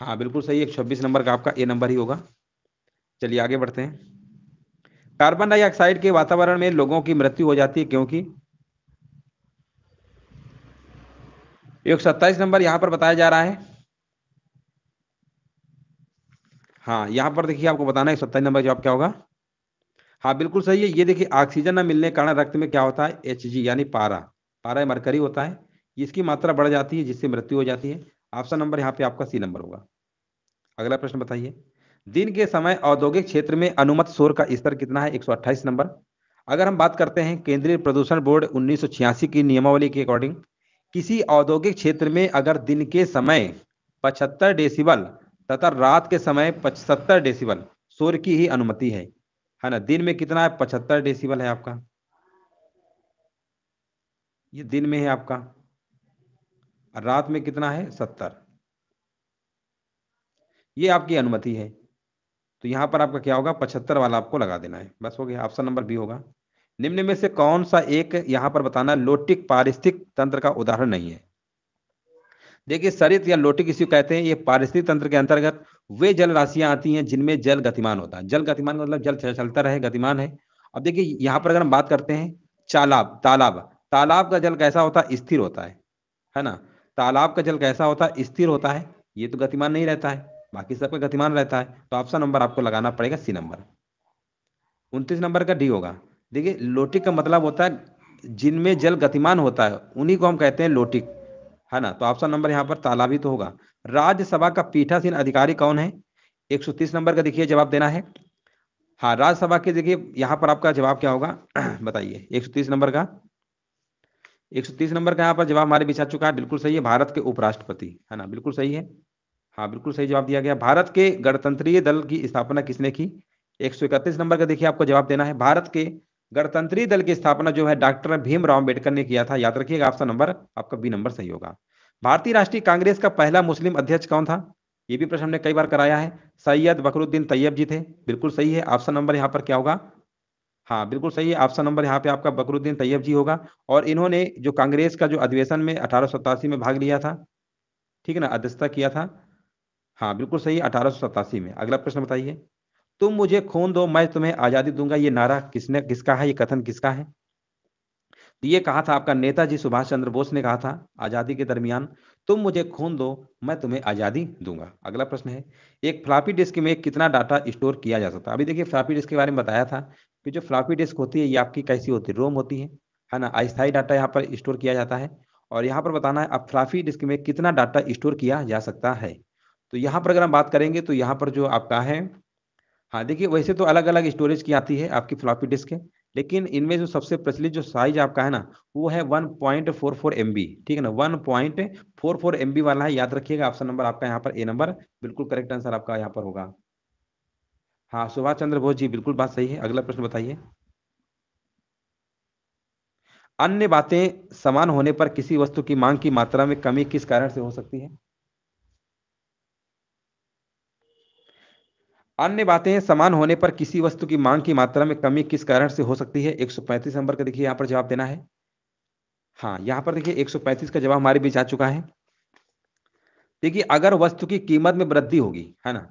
हाँ बिल्कुल सही एक छब्बीस नंबर का आपका ए नंबर ही होगा चलिए आगे बढ़ते हैं कार्बन डाइऑक्साइड के वातावरण में लोगों की मृत्यु हो जाती है क्योंकि एक सत्ताईस नंबर यहां पर बताया जा रहा है हाँ यहां पर देखिए आपको बताना है सत्ताईस नंबर जवाब क्या होगा हाँ बिल्कुल सही है ये देखिए ऑक्सीजन न मिलने के कारण रक्त में क्या होता है एच यानी पारा पारा मरकरी होता है इसकी मात्रा बढ़ जाती है जिससे मृत्यु हो जाती है ऑप्शन नंबर यहाँ पे आपका सी नंबर होगा अगला प्रश्न बताइए दिन के समय औद्योगिक क्षेत्र में अनुमत शोर का स्तर कितना है एक नंबर अगर हम बात करते हैं केंद्रीय प्रदूषण बोर्ड उन्नीस की नियमावली के अकॉर्डिंग किसी औद्योगिक क्षेत्र में अगर दिन के समय 75 डेसिबल तथा रात के समय पचहत्तर डेसिबल शोर की ही अनुमति है है ना दिन में कितना है पचहत्तर डेसिबल है आपका ये दिन में है आपका रात में कितना है सत्तर ये आपकी अनुमति है तो यहाँ पर आपका क्या होगा पचहत्तर वाला आपको लगा देना है बस हो गया ऑप्शन नंबर बी होगा निम्न में से कौन सा एक यहाँ पर बताना लोटिक पारिस्थितिक तंत्र का उदाहरण नहीं है देखिए सरित या लोटिक इसी कहते हैं ये पारिस्थितिक तंत्र के अंतर्गत वे जल राशियां आती हैं जिनमें जल गतिमान होता है जल गतिमान मतलब जल चलता रहे गतिमान है अब देखिए यहाँ पर अगर हम बात करते हैं चालाब तालाब तालाब का जल कैसा होता है स्थिर होता है है ना तालाब का जल कैसा होता है स्थिर होता है ये तो गतिमान नहीं रहता है बाकी सबका गतिमान रहता है तो ऑप्शन नंबर आपको लगाना पड़ेगा सी नंबर उनतीस नंबर का डी होगा देखिए लोटिक का मतलब होता है जिनमें जल गतिमान होता है उन्हीं को हम कहते हैं लोटिक है ना तो ऑप्शन नंबर यहाँ पर ताला भी तो होगा राज्यसभा का पीठासीन अधिकारी कौन है 130 नंबर का देखिए जवाब देना है हाँ राज्यसभा के देखिए यहाँ पर आपका जवाब क्या होगा बताइए 130 नंबर का 130 नंबर का यहाँ पर जवाब हमारे बीच आ चुका है बिल्कुल सही है भारत के उपराष्ट्रपति है ना बिल्कुल सही है हाँ बिल्कुल सही जवाब दिया गया भारत के गणतंत्रीय दल की स्थापना किसने की एक नंबर का देखिए आपको जवाब देना है भारत के गणतंत्रीय दल की स्थापना जो है डॉक्टर भीमराव अम्बेडकर ने किया था याद रखिएगा ऑप्शन नंबर आपका बी नंबर सही होगा भारतीय राष्ट्रीय कांग्रेस का पहला मुस्लिम अध्यक्ष कौन था ये भी प्रश्न हमने कई बार कराया है सैयद बकरुद्दीन तैयब जी थे बिल्कुल सही है ऑप्शन नंबर यहाँ पर क्या होगा हाँ बिल्कुल सही है ऑप्शन नंबर यहाँ पे आपका बकरुद्दीन तैयब जी होगा और इन्होंने जो कांग्रेस का जो अधिवेशन में अठारह में भाग लिया था ठीक है ना अध्यक्षता किया था हाँ बिल्कुल सही अठारह में अगला प्रश्न बताइए तुम मुझे खून दो मैं तुम्हें आजादी दूंगा ये नारा किसने किसका है ये कथन किसका है तो ये कहा था आपका नेताजी सुभाष चंद्र बोस ने कहा था आजादी के दरमियान तुम मुझे खून दो मैं तुम्हें आजादी दूंगा अगला प्रश्न है एक फ्लापी डिस्क में कितना डाटा स्टोर किया जा सकता है अभी देखिए फ्लापी डिस्क के बारे में बताया था कि जो फ्लापी डिस्क होती है ये आपकी कैसी होती है रोम होती है है ना अस्थायी डाटा यहाँ पर स्टोर किया जाता है और यहाँ पर बताना है अब फ्लापी डिस्क में कितना डाटा स्टोर किया जा सकता है तो यहाँ पर अगर हम बात करेंगे तो यहाँ पर जो आपका है हाँ देखिए वैसे तो अलग अलग स्टोरेज की आती है आपकी फ्लॉपी डिस्क है लेकिन इनमें जो सबसे प्रचलित जो साइज आपका है ना वो है 1.44 पॉइंट ठीक है ना 1.44 पॉइंट वाला है याद रखिएगा ऑप्शन नंबर आपका यहाँ पर ए नंबर बिल्कुल करेक्ट आंसर आपका यहाँ पर होगा हाँ सुभाष चंद्र बोस जी बिल्कुल बात सही है अगला प्रश्न बताइए अन्य बातें समान होने पर किसी वस्तु की मांग की मात्रा में कमी किस कारण से हो सकती है अन्य बातें समान होने पर किसी वस्तु की मांग की मात्रा में कमी किस कारण से हो सकती है 135 नंबर का देखिए यहाँ पर जवाब देना है हाँ यहाँ पर देखिए 135 का जवाब हमारे बीच आ चुका है देखिए अगर वस्तु की कीमत में वृद्धि होगी है ना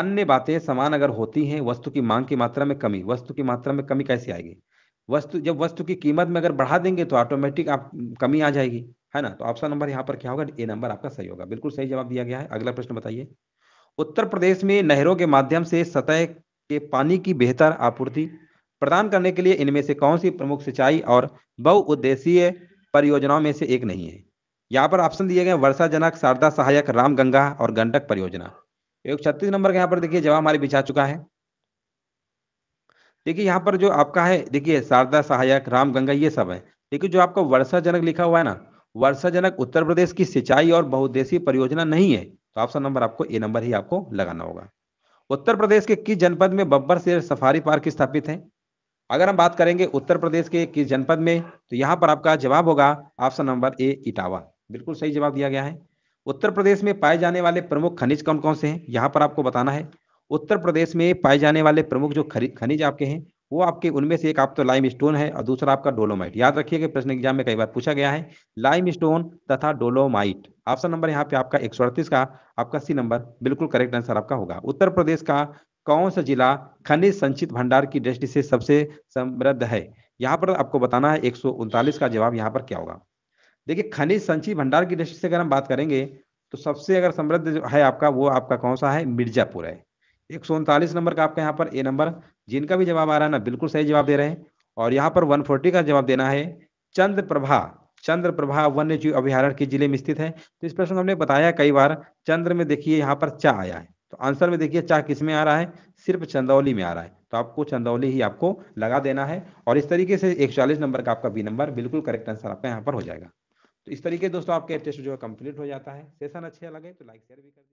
अन्य बातें समान अगर होती हैं वस्तु की मांग की मात्रा में कमी वस्तु की मात्रा में कमी कैसे आएगी वस्तु जब वस्तु की कीमत में अगर बढ़ा देंगे तो ऑटोमेटिक आप कमी आ जाएगी है ना तो ऑप्शन नंबर यहाँ पर क्या होगा ए नंबर आपका सही होगा बिल्कुल सही जवाब दिया गया है अगला प्रश्न बताइए उत्तर प्रदेश में नहरों के माध्यम से सतह के पानी की बेहतर आपूर्ति प्रदान करने के लिए इनमें से कौन सी प्रमुख सिंचाई और बहुउद्देशीय परियोजनाओं में से एक नहीं है यहाँ पर ऑप्शन दिए गए वर्षा जनक शारदा सहायक राम गंगा और गंडक परियोजना एक छत्तीस नंबर का यहाँ पर देखिए जवाब हमारे बिछा चुका है देखिए यहाँ पर जो आपका है देखिए शारदा सहायक राम गंगा ये सब है देखिए जो आपका वर्षा जनक लिखा हुआ है ना वर्षा जनक उत्तर प्रदेश की सिंचाई और बहुउद्देशीय परियोजना नहीं है तो ऑप्शन नंबर आपको ए नंबर ही आपको लगाना होगा उत्तर प्रदेश के किस जनपद में बब्बर शेर सफारी पार्क स्थापित है अगर हम बात करेंगे उत्तर प्रदेश के किस जनपद में तो यहाँ पर आपका जवाब होगा ऑप्शन नंबर ए इटावा बिल्कुल सही जवाब दिया गया है उत्तर प्रदेश में पाए जाने वाले प्रमुख खनिज कौन कौन से हैं यहाँ पर आपको बताना है उत्तर प्रदेश में पाए जाने वाले प्रमुख जो खनिज आपके हैं वो आपके उनमें से एक आप तो लाइम स्टोन है और दूसरा आपका डोलोमाइट याद रखिए कि प्रश्न एग्जाम में कई बार पूछा गया है लाइम स्टोन तथा डोलोमाइट ऑप्शन नंबर यहाँ पे आपका एक का आपका सी नंबर बिल्कुल करेक्ट आंसर आपका होगा उत्तर प्रदेश का कौन सा जिला खनिज संचित भंडार की दृष्टि से सबसे समृद्ध है यहाँ पर आपको बताना है एक का जवाब यहाँ पर क्या होगा देखिए खनिज संचित भंडार की दृष्टि से अगर हम बात करेंगे तो सबसे अगर समृद्ध है आपका वो आपका कौन सा है मिर्जापुर है एक नंबर का आपका यहाँ पर ए नंबर जिनका भी जवाब आ रहा है ना बिल्कुल सही जवाब दे रहे हैं और यहाँ पर फोर्टी का जवाब देना है चंद्र प्रभा चंद्र प्रभा वन्य जीव अभ्यारण्य के जिले में स्थित है तो इस प्रश्न को हमने बताया कई बार चंद्र में देखिए यहाँ पर चा आया है तो आंसर में देखिए चा किस में आ रहा है सिर्फ चंदौली में आ रहा है तो आपको चंदौली ही आपको लगा देना है और इस तरीके से एक नंबर का आपका बी नंबर बिल्कुल करेक्ट आंसर आपका यहाँ पर हो जाएगा तो इस तरीके दोस्तों आपके टेस्ट जो है कंप्लीट हो जाता है सेशन अच्छा लगे तो लाइक शेयर भी कर